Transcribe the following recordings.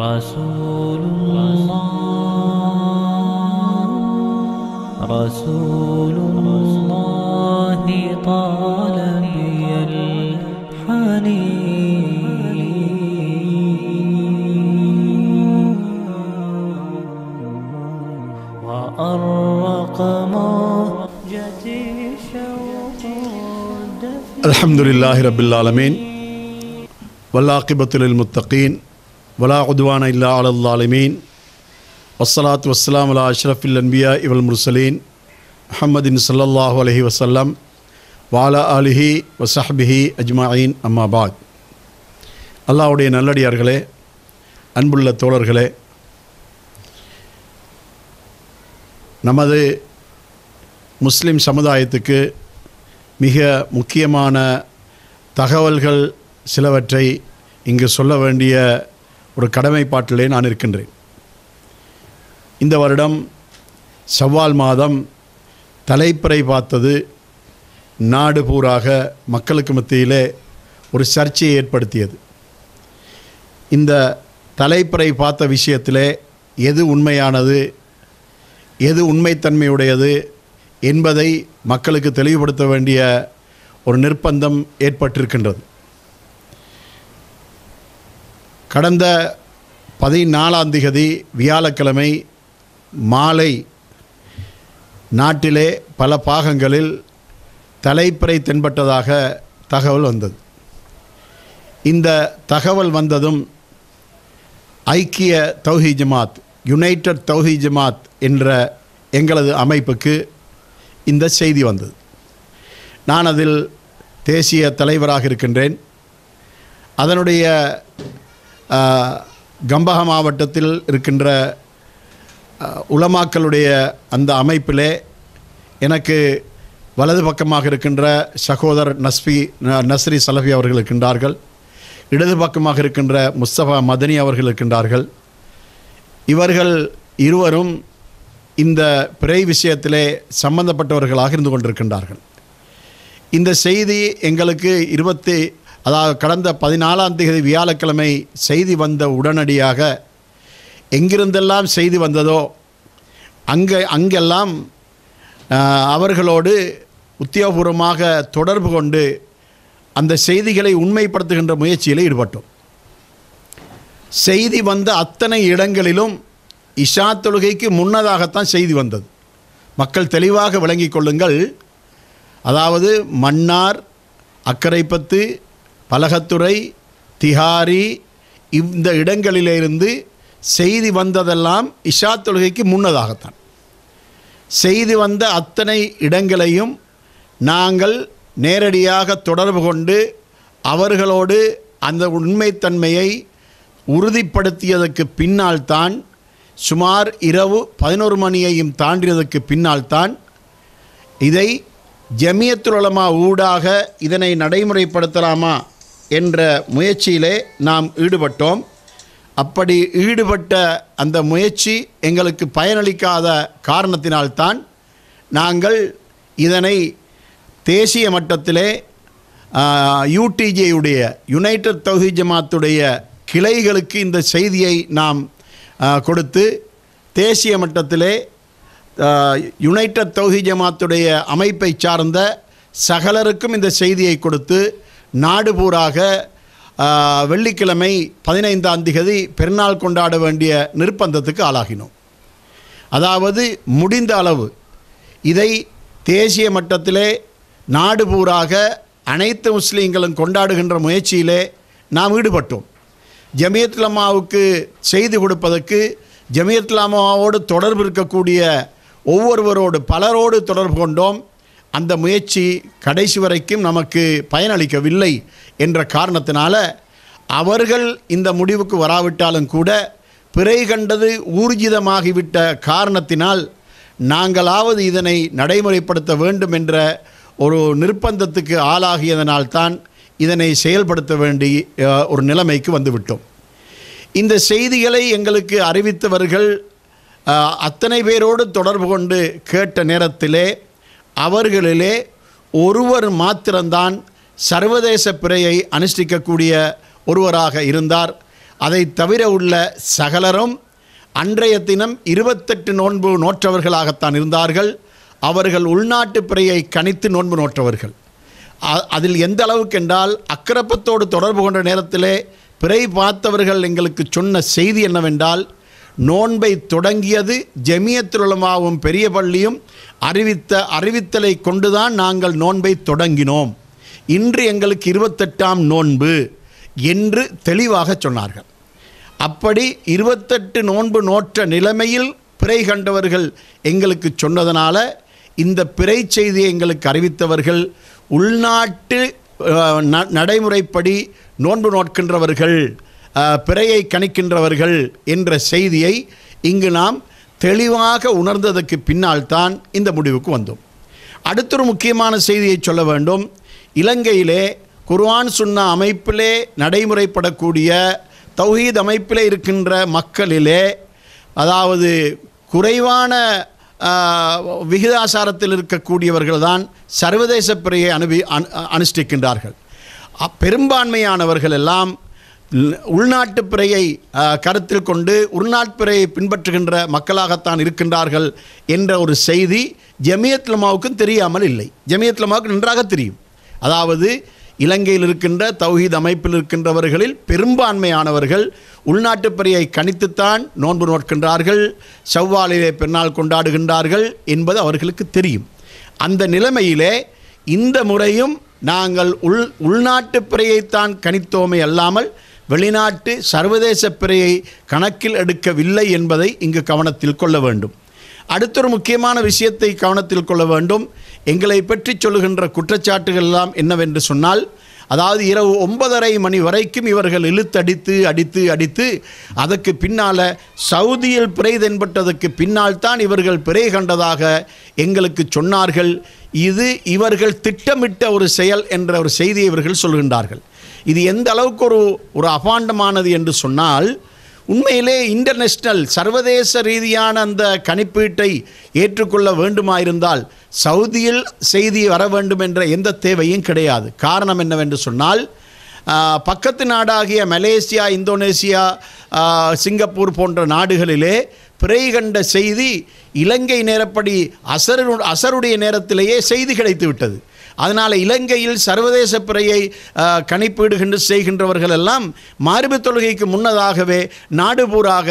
رسول الله رسول الله طال بي الحنين وأرق موجتي شوق الحمد لله رب العالمين والعاقبة للمتقين வலா உதுவான இல்லா அலல்லாலுமீன் வசலாத் வஸ்லாம் அலா அஷ்ரஃபில் அன்பியா இவல் முர்சலீன் அஹமதின் சல்லல்லாஹு அலஹி வசல்லம் வாலா அலிஹி வசஹபிஹி அஜ்மாயின் அம்மாபாத் அல்லாவுடைய நல்லடியார்களே அன்புள்ள தோழர்களே நமது முஸ்லிம் சமுதாயத்துக்கு மிக முக்கியமான தகவல்கள் சிலவற்றை இங்கு சொல்ல வேண்டிய ஒரு கடமைப்பாட்டிலே நான் இருக்கின்றேன் இந்த வருடம் செவ்வால் மாதம் தலைப்பறை பார்த்தது நாடு பூராக மக்களுக்கு மத்தியிலே ஒரு சர்ச்சையை ஏற்படுத்தியது இந்த தலைப்பறை பார்த்த விஷயத்திலே எது உண்மையானது எது உண்மைத்தன்மையுடையது என்பதை மக்களுக்கு தெளிவுபடுத்த வேண்டிய ஒரு நிர்பந்தம் ஏற்பட்டிருக்கின்றது கடந்த பதினாலாம் திகதி வியாழக்கிழமை மாலை நாட்டிலே பல பாகங்களில் தலைப்பிறை தென்பட்டதாக தகவல் வந்தது இந்த தகவல் வந்ததும் ஐக்கிய தௌஹி ஜமாத் யுனைடட் தௌஹி ஜமாத் என்ற எங்களது அமைப்புக்கு இந்த செய்தி வந்தது நான் அதில் தேசிய தலைவராக இருக்கின்றேன் அதனுடைய கம்பக மாவட்டத்தில் இருக்கின்ற உலமாக்களுடைய அந்த அமைப்பிலே எனக்கு வலது பக்கமாக இருக்கின்ற சகோதரர் நஸ்பி நஸ்ரி சலஃபி அவர்கள் இருக்கின்றார்கள் இடது பக்கமாக இருக்கின்ற முஸ்தபா மதனி அவர்கள் இருக்கின்றார்கள் இவர்கள் இருவரும் இந்த பிறை விஷயத்திலே சம்பந்தப்பட்டவர்களாக இருந்து கொண்டிருக்கின்றார்கள் இந்த செய்தி எங்களுக்கு இருபத்தி அதாவது கடந்த பதினாலாம் தேதி வியாழக்கிழமை செய்தி வந்த உடனடியாக எங்கிருந்தெல்லாம் செய்தி வந்ததோ அங்கே அங்கெல்லாம் அவர்களோடு உத்தியோகபூர்வமாக தொடர்பு கொண்டு அந்த செய்திகளை உண்மைப்படுத்துகின்ற முயற்சியில் ஈடுபட்டோம் செய்தி வந்த அத்தனை இடங்களிலும் இஷா தொழுகைக்கு முன்னதாகத்தான் செய்தி வந்தது மக்கள் தெளிவாக விளங்கிக் கொள்ளுங்கள் அதாவது மன்னார் அக்கரைப்பத்து பலகத்துறை திஹாரி இந்த இடங்களிலிருந்து செய்தி வந்ததெல்லாம் இஷா தொழுகைக்கு முன்னதாகத்தான் செய்தி வந்த அத்தனை இடங்களையும் நாங்கள் நேரடியாக தொடர்பு கொண்டு அவர்களோடு அந்த உண்மைத்தன்மையை உறுதிப்படுத்தியதற்கு பின்னால்தான் சுமார் இரவு பதினோரு மணியையும் தாண்டியதற்கு பின்னால்தான் இதை ஜமியத்துலமா ஊடாக இதனை நடைமுறைப்படுத்தலாமா என்ற முயற்சியிலே நாம் ஈடுபட்டோம் அப்படி ஈடுபட்ட அந்த முயற்சி எங்களுக்கு பயனளிக்காத காரணத்தினால்தான் நாங்கள் இதனை தேசிய மட்டத்திலே யூடிஜியுடைய யுனைடட் தொகுதி ஜமாத்துடைய கிளைகளுக்கு இந்த செய்தியை நாம் கொடுத்து தேசிய மட்டத்திலே யுனைடட் தொகுதி ஜமாத்துடைய அமைப்பை சார்ந்த சகலருக்கும் இந்த செய்தியை கொடுத்து நாடுபூராக வெள்ளிக்கிழமை பதினைந்தாம் திகதி பெருநாள் கொண்டாட வேண்டிய நிர்பந்தத்துக்கு ஆளாகினோம் அதாவது முடிந்த அளவு இதை தேசிய மட்டத்திலே நாடுபூராக அனைத்து முஸ்லீம்களும் கொண்டாடுகின்ற முயற்சியிலே நாம் ஈடுபட்டோம் ஜமியத்லாமாவுக்கு செய்து கொடுப்பதற்கு ஜமியத்லாமாவோடு தொடர்பு இருக்கக்கூடிய ஒவ்வொருவரோடு பலரோடு தொடர்பு கொண்டோம் அந்த முயற்சி கடைசி வரைக்கும் நமக்கு பயனளிக்கவில்லை என்ற காரணத்தினால அவர்கள் இந்த முடிவுக்கு வராவிட்டாலும் கூட பிறை கண்டது ஊர்ஜிதமாகிவிட்ட காரணத்தினால் நாங்களாவது இதனை நடைமுறைப்படுத்த வேண்டும் என்ற ஒரு நிர்பந்தத்துக்கு ஆளாகியதனால்தான் இதனை செயல்படுத்த வேண்டி ஒரு நிலைமைக்கு வந்துவிட்டோம் இந்த செய்திகளை எங்களுக்கு அறிவித்தவர்கள் அத்தனை பேரோடு தொடர்பு கொண்டு கேட்ட நேரத்திலே அவர்களிலே ஒருவர் மாத்திரம்தான் சர்வதேச பிறையை அனுஷ்டிக்கக்கூடிய ஒருவராக இருந்தார் அதை தவிர உள்ள சகலரும் அன்றைய தினம் இருபத்தெட்டு நோன்பு நோற்றவர்களாகத்தான் இருந்தார்கள் அவர்கள் உள்நாட்டு பிறையை கணித்து நோன்பு நோற்றவர்கள் அதில் எந்த அளவுக்கு என்றால் அக்கிரப்பத்தோடு தொடர்பு கொண்ட நேரத்திலே பிறை பார்த்தவர்கள் எங்களுக்கு சொன்ன செய்தி என்னவென்றால் நோன்பை தொடங்கியது ஜெமியத்துலமாவும் பெரிய பள்ளியும் அறிவித்த அறிவித்தலை கொண்டுதான் நாங்கள் நோன்பை தொடங்கினோம் இன்று எங்களுக்கு இருபத்தெட்டாம் நோன்பு என்று தெளிவாக சொன்னார்கள் அப்படி இருபத்தெட்டு நோன்பு நோற்ற நிலைமையில் பிறை கண்டவர்கள் எங்களுக்கு சொன்னதனால இந்த பிறை செய்தியை எங்களுக்கு அறிவித்தவர்கள் உள்நாட்டு நடைமுறைப்படி நோன்பு நோட்கின்றவர்கள் பிறையை கணிக்கின்றவர்கள் என்ற செய்தியை இங்கு நாம் தெளிவாக உணர்ந்ததற்கு பின்னால் தான் இந்த முடிவுக்கு வந்தோம் அடுத்தொரு முக்கியமான செய்தியை சொல்ல வேண்டும் இலங்கையிலே குர்வான் சுன்னா அமைப்பிலே நடைமுறைப்படக்கூடிய தௌஹீத் அமைப்பிலே இருக்கின்ற மக்களிலே அதாவது குறைவான விகிதாசாரத்தில் இருக்கக்கூடியவர்கள் தான் சர்வதேச பிறையை அனுபவி அனுஷ்டிக்கின்றார்கள் பெரும்பான்மையானவர்கள் எல்லாம் உள்நாட்டு பிறையை கருத்தில் கொண்டு உள்நாட்பிறையை பின்பற்றுகின்ற மக்களாகத்தான் இருக்கின்றார்கள் என்ற ஒரு செய்தி ஜமியத்லமாவுக்கும் தெரியாமல் இல்லை ஜமியத்லமாவுக்கு நன்றாக தெரியும் அதாவது இலங்கையில் இருக்கின்ற தௌஹீத் அமைப்பில் இருக்கின்றவர்களில் பெரும்பான்மையானவர்கள் உள்நாட்டு பிறையை கணித்துத்தான் நோன்பு நோட்கின்றார்கள் செவ்வாலிலே பெண்ணால் கொண்டாடுகின்றார்கள் என்பது அவர்களுக்கு தெரியும் அந்த நிலைமையிலே இந்த முறையும் நாங்கள் உள் உள்நாட்டு பிறையைத்தான் கணித்தோமே அல்லாமல் வெளிநாட்டு சர்வதேச பிறையை கணக்கில் எடுக்கவில்லை என்பதை இங்கு கவனத்தில் கொள்ள வேண்டும் அடுத்தொரு முக்கியமான விஷயத்தை கவனத்தில் கொள்ள வேண்டும் எங்களை பற்றி சொல்லுகின்ற குற்றச்சாட்டுகள் எல்லாம் என்னவென்று சொன்னால் அதாவது இரவு ஒன்பதரை மணி வரைக்கும் இவர்கள் இழுத்தடித்து அடித்து அடித்து அதற்கு பின்னால் சவுதியில் பிறை தென்பட்டதற்கு பின்னால் தான் இவர்கள் பிறை கண்டதாக எங்களுக்கு சொன்னார்கள் இது இவர்கள் திட்டமிட்ட ஒரு செயல் என்ற ஒரு செய்தியை இவர்கள் சொல்கின்றார்கள் இது எந்த அளவுக்கு ஒரு ஒரு அபாண்டமானது என்று சொன்னால் உண்மையிலே இன்டர்நேஷ்னல் சர்வதேச ரீதியான அந்த கணிப்பீட்டை ஏற்றுக்கொள்ள வேண்டுமாயிருந்தால் சவுதியில் செய்தி வர வேண்டும் என்ற எந்த தேவையும் கிடையாது காரணம் என்னவென்று சொன்னால் பக்கத்து நாடாகிய மலேசியா இந்தோனேசியா சிங்கப்பூர் போன்ற நாடுகளிலே பிறை கண்ட செய்தி இலங்கை நேரப்படி அசரு அசருடைய நேரத்திலேயே செய்தி கிடைத்து விட்டது அதனால் இலங்கையில் சர்வதேச பிறையை கணிப்பீடு செய்கின்றவர்கள் எல்லாம் மார்பு தொழுகைக்கு முன்னதாகவே நாடுபூராக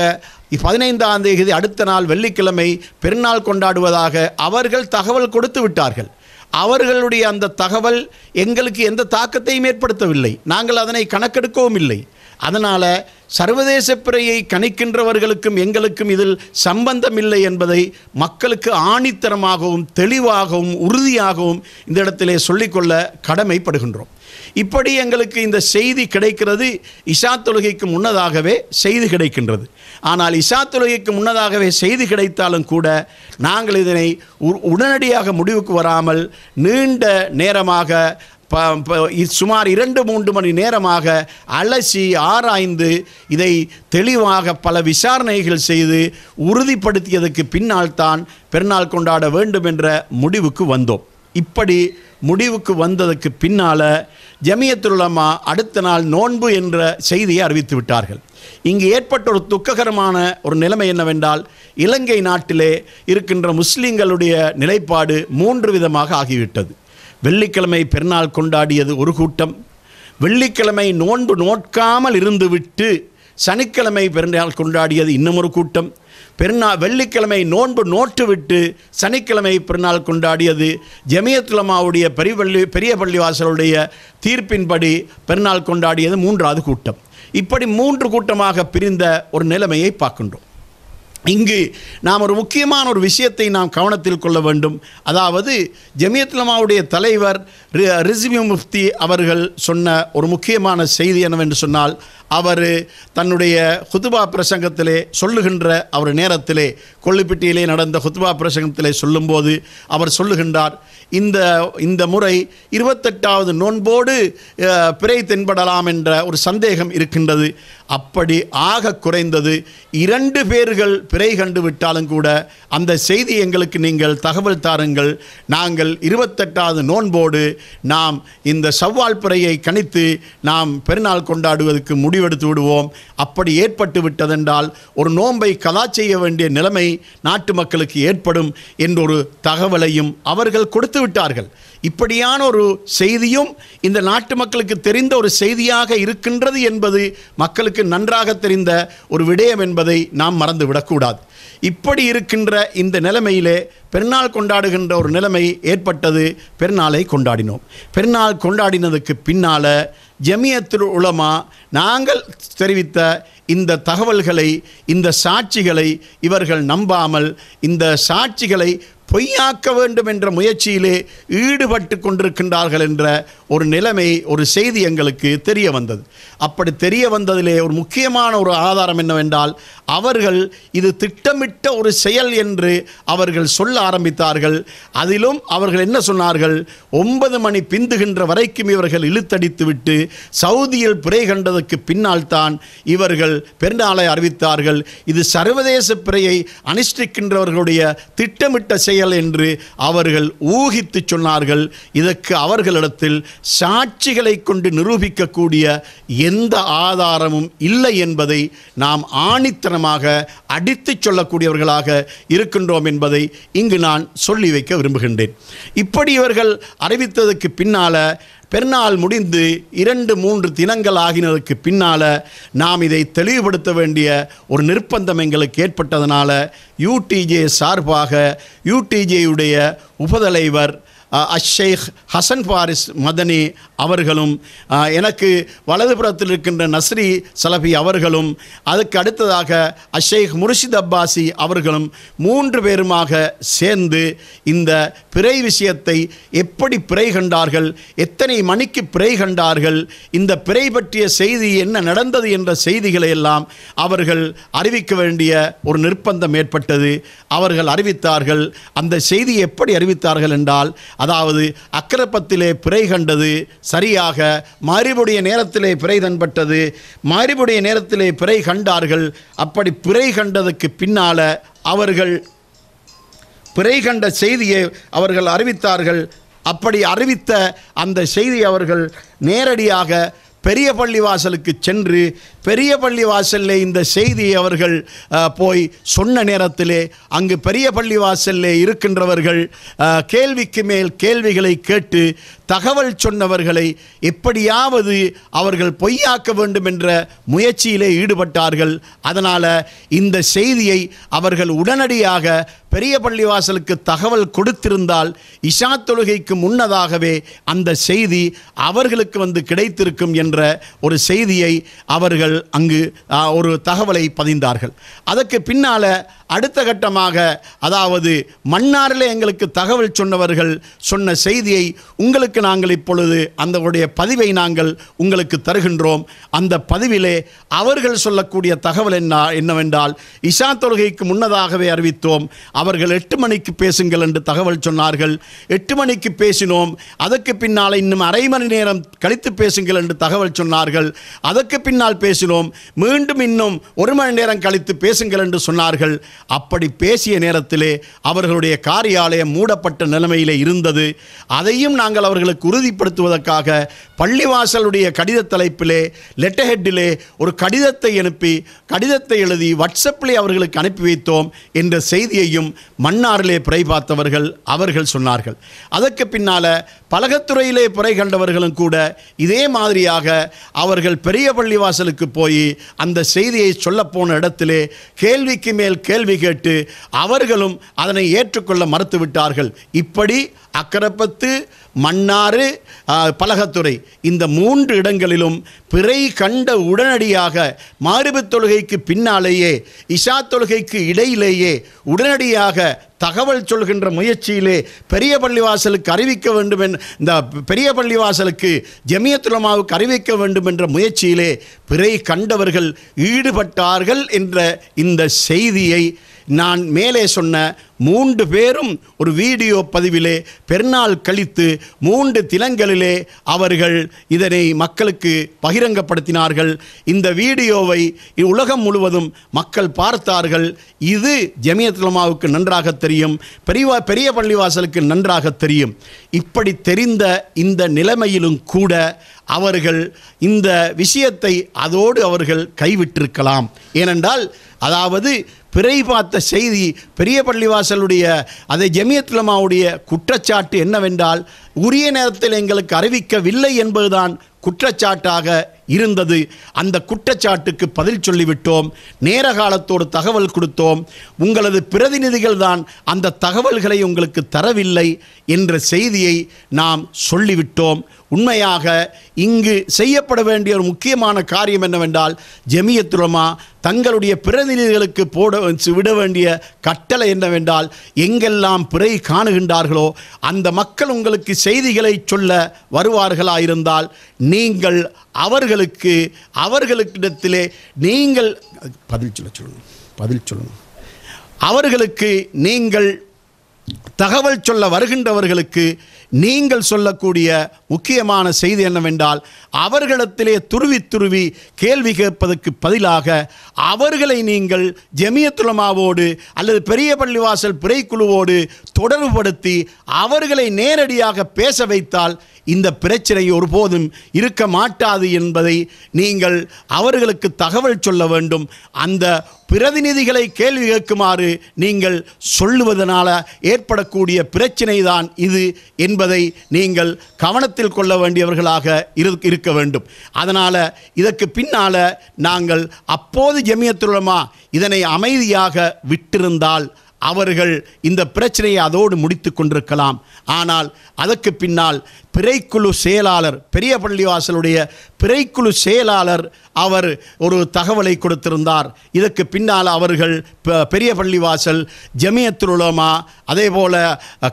பதினைந்தாம் தேதி அடுத்த நாள் வெள்ளிக்கிழமை பெருநாள் கொண்டாடுவதாக அவர்கள் தகவல் கொடுத்து விட்டார்கள் அவர்களுடைய அந்த தகவல் எங்களுக்கு எந்த தாக்கத்தையும் ஏற்படுத்தவில்லை நாங்கள் அதனை கணக்கெடுக்கவும் இல்லை அதனால் சர்வதேச பிறையை கணிக்கின்றவர்களுக்கும் எங்களுக்கும் இதில் சம்பந்தம் இல்லை என்பதை மக்களுக்கு ஆணித்தரமாகவும் தெளிவாகவும் உறுதியாகவும் இந்த இடத்திலே சொல்லிக்கொள்ள கடமைப்படுகின்றோம் இப்படி எங்களுக்கு இந்த செய்தி கிடைக்கிறது இஷா தொழுகைக்கு முன்னதாகவே செய்தி கிடைக்கின்றது ஆனால் இஷா தொழுகைக்கு முன்னதாகவே செய்தி கிடைத்தாலும் கூட நாங்கள் இதனை உடனடியாக முடிவுக்கு வராமல் நீண்ட நேரமாக சுமார் இரண்டு மூன்று மணி நேரமாக அலசி ஆராய்ந்து இதை தெளிவாக பல விசாரணைகள் செய்து உறுதிப்படுத்தியதற்கு பின்னால் தான் பெருநாள் கொண்டாட வேண்டும் என்ற முடிவுக்கு வந்தோம் இப்படி முடிவுக்கு வந்ததுக்கு பின்னால் ஜமியத்துலமா அடுத்த நாள் நோன்பு என்ற செய்தியை அறிவித்து விட்டார்கள் இங்கு ஏற்பட்ட ஒரு துக்ககரமான ஒரு நிலைமை என்னவென்றால் இலங்கை நாட்டிலே இருக்கின்ற முஸ்லீம்களுடைய நிலைப்பாடு மூன்று விதமாக ஆகிவிட்டது வெள்ளிக்கிழமை பெருநாள் கொண்டாடியது ஒரு கூட்டம் வெள்ளிக்கிழமை நோன்பு நோட்காமல் இருந்துவிட்டு சனிக்கிழமை பெருநாள் கொண்டாடியது இன்னும் ஒரு கூட்டம் பெருநாள் வெள்ளிக்கிழமை நோன்பு நோட்டு விட்டு சனிக்கிழமை பெருநாள் கொண்டாடியது ஜமியத்துலமாவுடைய பெரியவள்ளி பெரிய பள்ளிவாசலுடைய தீர்ப்பின்படி பெருநாள் கொண்டாடியது மூன்றாவது கூட்டம் இப்படி மூன்று கூட்டமாக பிரிந்த ஒரு நிலைமையை பார்க்கின்றோம் இங்கு நாம் ஒரு முக்கியமான ஒரு விஷயத்தை நாம் கவனத்தில் கொள்ள வேண்டும் அதாவது ஜமியத்லமாவுடைய தலைவர் ரிசிமி முஃப்தி அவர்கள் சொன்ன ஒரு முக்கியமான செய்தி என்னவென்று சொன்னால் அவர் தன்னுடைய ஹுதுபா பிரசங்கத்திலே சொல்லுகின்ற அவர் நேரத்திலே கொள்ளுப்பிட்டியிலே நடந்த ஹுத்பா பிரசங்கத்திலே சொல்லும்போது அவர் சொல்லுகின்றார் இந்த இந்த முறை இருபத்தெட்டாவது நோன்போடு பிறை தென்படலாம் என்ற ஒரு சந்தேகம் இருக்கின்றது அப்படி ஆக குறைந்தது இரண்டு பேர்கள் பிறை கண்டு விட்டாலும் கூட அந்த செய்தி எங்களுக்கு நீங்கள் தகவல் தாருங்கள் நாங்கள் இருபத்தெட்டாவது நோன்போடு நாம் இந்த சவ்வால் பிறையை கணித்து நாம் பெருநாள் கொண்டாடுவதற்கு முடிவு முடிவெடுத்து விடுவோம் அப்படி ஏற்பட்டு விட்டதென்றால் ஒரு நோன்பை கதா செய்ய வேண்டிய நிலைமை நாட்டு மக்களுக்கு ஏற்படும் என்றொரு தகவலையும் அவர்கள் கொடுத்து விட்டார்கள் இப்படியான ஒரு செய்தியும் இந்த நாட்டு மக்களுக்கு தெரிந்த ஒரு செய்தியாக இருக்கின்றது என்பது மக்களுக்கு நன்றாக தெரிந்த ஒரு விடயம் என்பதை நாம் மறந்து விடக்கூடாது இப்படி இருக்கின்ற இந்த நிலைமையிலே பெருநாள் கொண்டாடுகின்ற ஒரு நிலைமை ஏற்பட்டது பெருநாளை கொண்டாடினோம் பெருநாள் கொண்டாடினதுக்கு பின்னால் ஜமியத்தில் உலமா நாங்கள் தெரிவித்த இந்த தகவல்களை இந்த சாட்சிகளை இவர்கள் நம்பாமல் இந்த சாட்சிகளை பொய்யாக்க வேண்டும் என்ற முயற்சியிலே ஈடுபட்டு கொண்டிருக்கின்றார்கள் என்ற ஒரு நிலைமை ஒரு செய்தி எங்களுக்கு தெரிய வந்தது அப்படி தெரிய வந்ததிலே ஒரு முக்கியமான ஒரு ஆதாரம் என்னவென்றால் அவர்கள் இது திட்டமிட்ட ஒரு செயல் என்று அவர்கள் சொல்ல ஆரம்பித்தார்கள் அதிலும் அவர்கள் என்ன சொன்னார்கள் ஒன்பது மணி பிந்துகின்ற வரைக்கும் இவர்கள் இழுத்தடித்து விட்டு சவுதியில் பிறை கண்டதற்கு பின்னால் இவர்கள் பெருநாளை அறிவித்தார்கள் இது சர்வதேச பிறையை அனுஷ்டிக்கின்றவர்களுடைய திட்டமிட்ட செயல் செயல் என்று அவர்கள் ஊகித்து சொன்னார்கள் இதற்கு அவர்களிடத்தில் சாட்சிகளை கொண்டு நிரூபிக்கக்கூடிய எந்த ஆதாரமும் இல்லை என்பதை நாம் ஆணித்தனமாக அடித்து சொல்லக்கூடியவர்களாக இருக்கின்றோம் என்பதை இங்கு நான் சொல்லி வைக்க விரும்புகின்றேன் இப்படி இவர்கள் அறிவித்ததற்கு பின்னால் பெருநாள் முடிந்து இரண்டு மூன்று தினங்கள் ஆகினதுக்கு பின்னால் நாம் இதை தெளிவுபடுத்த வேண்டிய ஒரு நிர்பந்தம் எங்களுக்கு ஏற்பட்டதனால் யூடிஜே சார்பாக யூடிஜேயுடைய உபதலைவர் அஷேக் ஹசன் பாரிஸ் மதனி அவர்களும் எனக்கு வலதுபுறத்தில் இருக்கின்ற நஸ்ரி சலபி அவர்களும் அதுக்கு அடுத்ததாக அஷேக் முர்ஷித் அப்பாசி அவர்களும் மூன்று பேருமாக சேர்ந்து இந்த பிறை விஷயத்தை எப்படி பிறை கண்டார்கள் எத்தனை மணிக்கு பிறை கண்டார்கள் இந்த பிறை பற்றிய செய்தி என்ன நடந்தது என்ற செய்திகளை எல்லாம் அவர்கள் அறிவிக்க வேண்டிய ஒரு நிர்பந்தம் ஏற்பட்டது அவர்கள் அறிவித்தார்கள் அந்த செய்தி எப்படி அறிவித்தார்கள் என்றால் அதாவது அக்கிரப்பத்திலே பிறை கண்டது சரியாக மறுபடிய நேரத்திலே பிறை தன்பட்டது மறுபடிய நேரத்திலே பிறை கண்டார்கள் அப்படி பிறை கண்டதுக்கு பின்னால அவர்கள் பிறை கண்ட செய்தியை அவர்கள் அறிவித்தார்கள் அப்படி அறிவித்த அந்த செய்தி அவர்கள் நேரடியாக பெரிய பள்ளி வாசலுக்கு சென்று பெரிய பள்ளி வாசலில் இந்த செய்தியை அவர்கள் போய் சொன்ன நேரத்திலே அங்கு பெரிய பள்ளி வாசலில் இருக்கின்றவர்கள் கேள்விக்கு மேல் கேள்விகளை கேட்டு தகவல் சொன்னவர்களை எப்படியாவது அவர்கள் பொய்யாக்க வேண்டும் என்ற முயற்சியிலே ஈடுபட்டார்கள் அதனால் இந்த செய்தியை அவர்கள் உடனடியாக பெரிய பள்ளிவாசலுக்கு தகவல் கொடுத்திருந்தால் இஷா தொழுகைக்கு முன்னதாகவே அந்த செய்தி அவர்களுக்கு வந்து கிடைத்திருக்கும் என்ற ஒரு செய்தியை அவர்கள் அங்கு ஒரு தகவலை பதிந்தார்கள் அதற்கு பின்னால் அடுத்த கட்டமாக அதாவது மன்னாரிலே எங்களுக்கு தகவல் சொன்னவர்கள் சொன்ன செய்தியை உங்களுக்கு நாங்கள் இப்பொழுது அந்தவுடைய பதிவை நாங்கள் உங்களுக்கு தருகின்றோம் அந்த பதிவிலே அவர்கள் சொல்லக்கூடிய தகவல் என்ன என்னவென்றால் இஷா தொழுகைக்கு முன்னதாகவே அறிவித்தோம் அவர்கள் எட்டு மணிக்கு பேசுங்கள் என்று தகவல் சொன்னார்கள் எட்டு மணிக்கு பேசினோம் அதற்கு பின்னால் இன்னும் அரை மணி நேரம் கழித்து பேசுங்கள் என்று தகவல் சொன்னார்கள் அதற்கு பின்னால் பேசினோம் மீண்டும் இன்னும் ஒரு மணி நேரம் கழித்து பேசுங்கள் என்று சொன்னார்கள் அப்படி பேசிய நேரத்திலே அவர்களுடைய காரியாலயம் மூடப்பட்ட நிலைமையிலே இருந்தது அதையும் நாங்கள் அவர்களுக்கு உறுதிப்படுத்துவதற்காக பள்ளிவாசலுடைய கடித தலைப்பிலே லெட்டர்ஹெட்டிலே ஒரு கடிதத்தை அனுப்பி கடிதத்தை எழுதி வாட்ஸ்அப்பிலே அவர்களுக்கு அனுப்பி வைத்தோம் என்ற செய்தியையும் மன்னாரிலே பிறை பார்த்தவர்கள் அவர்கள் சொன்னார்கள் அதற்கு பின்னால் பலகத்துறையிலே புரை கண்டவர்களும் கூட இதே மாதிரியாக அவர்கள் பெரிய பள்ளிவாசலுக்கு போய் அந்த செய்தியை சொல்லப்போன இடத்திலே கேள்விக்கு மேல் கேள்வி கேட்டு அவர்களும் அதனை ஏற்றுக்கொள்ள மறுத்துவிட்டார்கள் இப்படி அக்கரப்பத்து மன்னாறு பலகத்துறை இந்த மூன்று இடங்களிலும் பிறை கண்ட உடனடியாக மாறுபு தொழுகைக்கு பின்னாலேயே இஷா தொழுகைக்கு இடையிலேயே உடனடியாக தகவல் சொல்கின்ற முயற்சியிலே பெரிய பள்ளிவாசலுக்கு அறிவிக்க வேண்டும் என் இந்த பெரிய பள்ளிவாசலுக்கு ஜெமியத்துலமாவுக்கு அறிவிக்க வேண்டும் என்ற முயற்சியிலே பிறை கண்டவர்கள் ஈடுபட்டார்கள் என்ற இந்த செய்தியை நான் மேலே சொன்ன மூன்று பேரும் ஒரு வீடியோ பதிவிலே பெருநாள் கழித்து மூன்று தினங்களிலே அவர்கள் இதனை மக்களுக்கு பகிரங்கப்படுத்தினார்கள் இந்த வீடியோவை உலகம் முழுவதும் மக்கள் பார்த்தார்கள் இது ஜமியத்துலமாவுக்கு நன்றாக தெரியும் பெரியவா பெரிய பள்ளிவாசலுக்கு நன்றாக தெரியும் இப்படி தெரிந்த இந்த நிலைமையிலும் கூட அவர்கள் இந்த விஷயத்தை அதோடு அவர்கள் கைவிட்டிருக்கலாம் ஏனென்றால் அதாவது பிறை பார்த்த செய்தி பெரிய பள்ளிவாசலுடைய அதை ஜெமியத்லமாவுடைய குற்றச்சாட்டு என்னவென்றால் உரிய நேரத்தில் எங்களுக்கு அறிவிக்கவில்லை என்பதுதான் குற்றச்சாட்டாக இருந்தது அந்த குற்றச்சாட்டுக்கு பதில் சொல்லிவிட்டோம் நேர காலத்தோடு தகவல் கொடுத்தோம் உங்களது பிரதிநிதிகள் தான் அந்த தகவல்களை உங்களுக்கு தரவில்லை என்ற செய்தியை நாம் சொல்லிவிட்டோம் உண்மையாக இங்கு செய்யப்பட வேண்டிய ஒரு முக்கியமான காரியம் என்னவென்றால் ஜெமியத்துலமா தங்களுடைய பிரதிநிதிகளுக்கு போட விட வேண்டிய கட்டளை என்னவென்றால் எங்கெல்லாம் பிறை காணுகின்றார்களோ அந்த மக்கள் உங்களுக்கு செய்திகளை சொல்ல வருவார்களாயிருந்தால் நீங்கள் அவர்களுக்கு அவர்களுக்கிடத்திலே நீங்கள் பதில் சொல்ல சொல்லணும் பதில் சொல்லணும் அவர்களுக்கு நீங்கள் தகவல் சொல்ல வருகின்றவர்களுக்கு நீங்கள் சொல்லக்கூடிய முக்கியமான செய்தி என்னவென்றால் அவர்களிடத்திலே துருவி துருவி கேள்வி கேட்பதற்கு பதிலாக அவர்களை நீங்கள் ஜெமியத்துலமாவோடு அல்லது பெரிய பள்ளிவாசல் பிறைக்குழுவோடு தொடர்புபடுத்தி அவர்களை நேரடியாக பேச வைத்தால் இந்த பிரச்சனை ஒருபோதும் இருக்க மாட்டாது என்பதை நீங்கள் அவர்களுக்கு தகவல் சொல்ல வேண்டும் அந்த பிரதிநிதிகளை கேள்வி கேட்குமாறு நீங்கள் சொல்லுவதனால ஏற்படக்கூடிய பிரச்சனை தான் இது என்பது என்பதை நீங்கள் கவனத்தில் கொள்ள வேண்டியவர்களாக இருக்க வேண்டும் அதனால் இதற்கு பின்னால் நாங்கள் அப்போது ஜெமியத்துலமா இதனை அமைதியாக விட்டிருந்தால் அவர்கள் இந்த பிரச்சனையை அதோடு முடித்து கொண்டிருக்கலாம் ஆனால் அதற்கு பின்னால் பிறைக்குழு செயலாளர் பெரிய பள்ளிவாசலுடைய பிறைக்குழு செயலாளர் அவர் ஒரு தகவலை கொடுத்திருந்தார் இதற்கு பின்னால் அவர்கள் பெரிய பள்ளிவாசல் ஜமியத்துலமா அதே போல்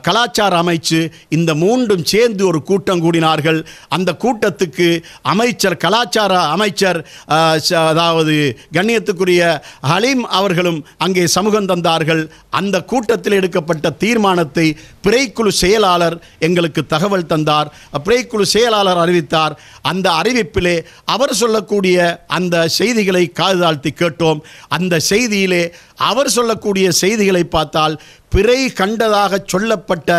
கலாச்சார அமைச்சு இந்த மூன்றும் சேர்ந்து ஒரு கூட்டம் கூடினார்கள் அந்த கூட்டத்துக்கு அமைச்சர் கலாச்சார அமைச்சர் அதாவது கண்ணியத்துக்குரிய ஹலீம் அவர்களும் அங்கே சமூகம் தந்தார்கள் அந்த கூட்டத்தில் எடுக்கப்பட்ட தீர்மானத்தை பிரைக்குழு செயலாளர் எங்களுக்கு தகவல் தந்தார் பிரைக்குழு செயலாளர் அறிவித்தார் அந்த அறிவிப்பிலே அவர் சொல்லக்கூடிய அந்த செய்திகளை காதுதாழ்த்தி கேட்டோம் அந்த செய்தியிலே அவர் சொல்லக்கூடிய செய்திகளை பார்த்தால் பிறை கண்டதாக சொல்லப்பட்ட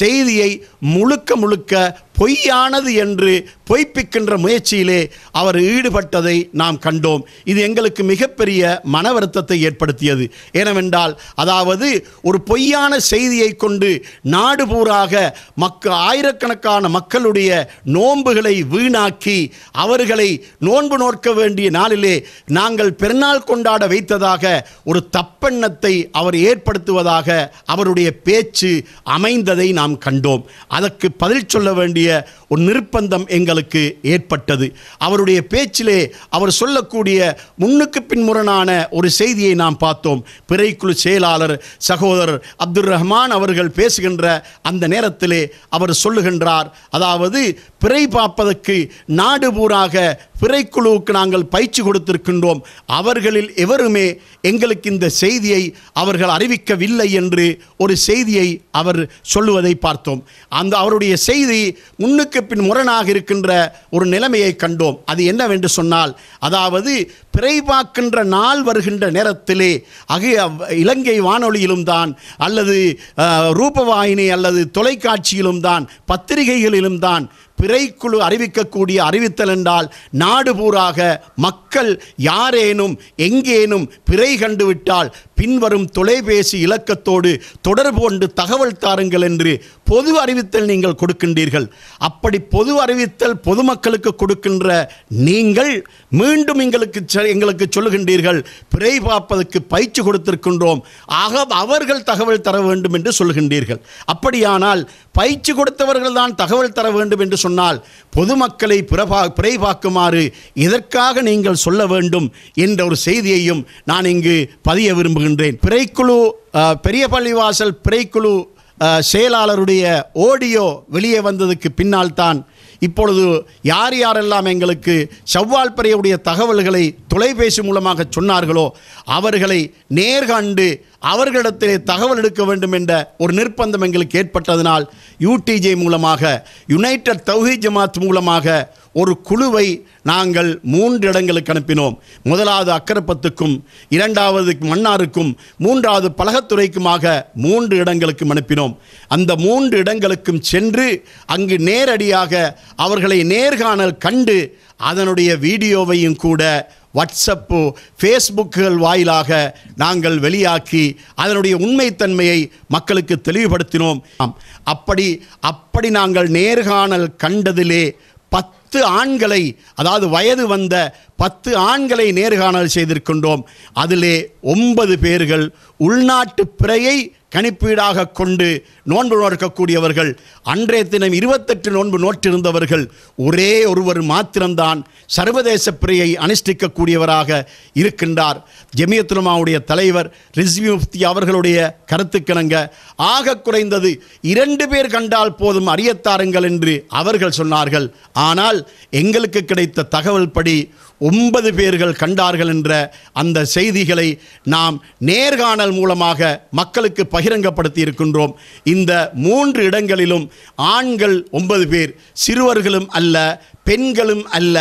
செய்தியை முழுக்க முழுக்க பொய்யானது என்று பொய்ப்பிக்கின்ற முயற்சியிலே அவர் ஈடுபட்டதை நாம் கண்டோம் இது எங்களுக்கு மிகப்பெரிய மன வருத்தத்தை ஏற்படுத்தியது ஏனவென்றால் அதாவது ஒரு பொய்யான செய்தியை கொண்டு நாடு பூராக மக்க ஆயிரக்கணக்கான மக்களுடைய நோன்புகளை வீணாக்கி அவர்களை நோன்பு நோக்க வேண்டிய நாளிலே நாங்கள் பெருநாள் கொண்டாட வைத்ததாக ஒரு தப்பெண்ணத்தை அவர் ஏற்படுத்துவதாக அவருடைய பேச்சு அமைந்ததை நாம் கண்டோம் அதற்கு பதில் சொல்ல வேண்டிய சொல்லக்கூடிய ஒரு நிர்பந்தம் எங்களுக்கு ஏற்பட்டது அவருடைய பேச்சிலே அவர் சொல்லக்கூடிய முன்னுக்கு பின்முரணான ஒரு செய்தியை நாம் பார்த்தோம் பிறைக்குழு செயலாளர் சகோதரர் அப்துல் ரஹ்மான் அவர்கள் பேசுகின்ற அந்த நேரத்திலே அவர் சொல்லுகின்றார் அதாவது பிறை பார்ப்பதற்கு நாடு பூராக பிறைக்குழுவுக்கு நாங்கள் பயிற்சி கொடுத்திருக்கின்றோம் அவர்களில் எவருமே எங்களுக்கு இந்த செய்தியை அவர்கள் அறிவிக்கவில்லை என்று ஒரு செய்தியை அவர் சொல்லுவதை பார்த்தோம் அந்த அவருடைய செய்தி முன்னுக்கு பின் முரணாக இருக்கின்ற ஒரு நிலைமையை கண்டோம் அது என்னவென்று சொன்னால் அதாவது பார்க்கின்ற நாள் வருகின்ற நேரத்திலே அகைய இலங்கை வானொலியிலும் தான் அல்லது ரூபவாயினி அல்லது தொலைக்காட்சியிலும் தான் பத்திரிகைகளிலும் தான் பிறைக்குழு அறிவிக்கக்கூடிய அறிவித்தல் என்றால் நாடு பூராக மக்கள் யாரேனும் எங்கேனும் பிறை கண்டுவிட்டால் பின்வரும் தொலைபேசி இலக்கத்தோடு தொடர்பு கொண்டு தகவல் தாருங்கள் என்று பொது அறிவித்தல் நீங்கள் கொடுக்கின்றீர்கள் அப்படி பொது அறிவித்தல் பொதுமக்களுக்கு கொடுக்கின்ற நீங்கள் மீண்டும் எங்களுக்கு எங்களுக்கு சொல்லுகின்றீர்கள் பிறை பார்ப்பதற்கு பயிற்சி கொடுத்திருக்கின்றோம் ஆக அவர்கள் தகவல் தர வேண்டும் என்று சொல்கின்றீர்கள் அப்படியானால் பயிற்சி கொடுத்தவர்கள் தான் தகவல் தர வேண்டும் என்று சொன்னால் பொதுமக்களை பிறபா பார்க்குமாறு இதற்காக நீங்கள் சொல்ல வேண்டும் என்ற ஒரு செய்தியையும் நான் இங்கு பதிய விரும்புகின்றேன் பிறைக்குழு பெரிய பள்ளிவாசல் பிறைக்குழு செயலாளருடைய ஓடியோ வெளியே வந்ததுக்கு பின்னால் தான் இப்பொழுது யார் யாரெல்லாம் எங்களுக்கு செவ்வால் பறையுடைய தகவல்களை தொலைபேசி மூலமாக சொன்னார்களோ அவர்களை நேர்கண்டு அவர்களிடத்திலே தகவல் எடுக்க வேண்டும் என்ற ஒரு நிர்பந்தம் எங்களுக்கு ஏற்பட்டதனால் யூடிஜே மூலமாக யுனைடெட் தௌஹி ஜமாத் மூலமாக ஒரு குழுவை நாங்கள் மூன்று இடங்களுக்கு அனுப்பினோம் முதலாவது அக்கரப்பத்துக்கும் இரண்டாவது மன்னாருக்கும் மூன்றாவது பலகத்துறைக்குமாக மூன்று இடங்களுக்கும் அனுப்பினோம் அந்த மூன்று இடங்களுக்கும் சென்று அங்கு நேரடியாக அவர்களை நேர்காணல் கண்டு அதனுடைய வீடியோவையும் கூட வாட்ஸ்அப்பு ஃபேஸ்புக்குகள் வாயிலாக நாங்கள் வெளியாக்கி அதனுடைய உண்மைத்தன்மையை மக்களுக்கு தெளிவுபடுத்தினோம் அப்படி அப்படி நாங்கள் நேர்காணல் கண்டதிலே பத்து ஆண்களை அதாவது வயது வந்த பத்து ஆண்களை நேர்காணல் செய்திருக்கின்றோம் அதிலே ஒன்பது பேர்கள் உள்நாட்டு பிறையை கணிப்பீடாக கொண்டு நோன்பு நோக்கக்கூடியவர்கள் அன்றைய தினம் இருபத்தெட்டு நோன்பு நோற்றிருந்தவர்கள் ஒரே ஒருவர் மாத்திரம்தான் சர்வதேச பிரியை அனுஷ்டிக்கக்கூடியவராக இருக்கின்றார் ஜெமியத்துலமாவுடைய தலைவர் ரிஸ்வி முஃப்தி அவர்களுடைய கருத்துக்கிணங்க ஆக குறைந்தது இரண்டு பேர் கண்டால் போதும் அறியத்தாருங்கள் என்று அவர்கள் சொன்னார்கள் ஆனால் எங்களுக்கு கிடைத்த தகவல் படி ஒன்பது பேர்கள் கண்டார்கள் என்ற அந்த செய்திகளை நாம் நேர்காணல் மூலமாக மக்களுக்கு பகிரங்கப்படுத்தி இருக்கின்றோம் இந்த மூன்று இடங்களிலும் ஆண்கள் ஒன்பது பேர் சிறுவர்களும் அல்ல பெண்களும் அல்ல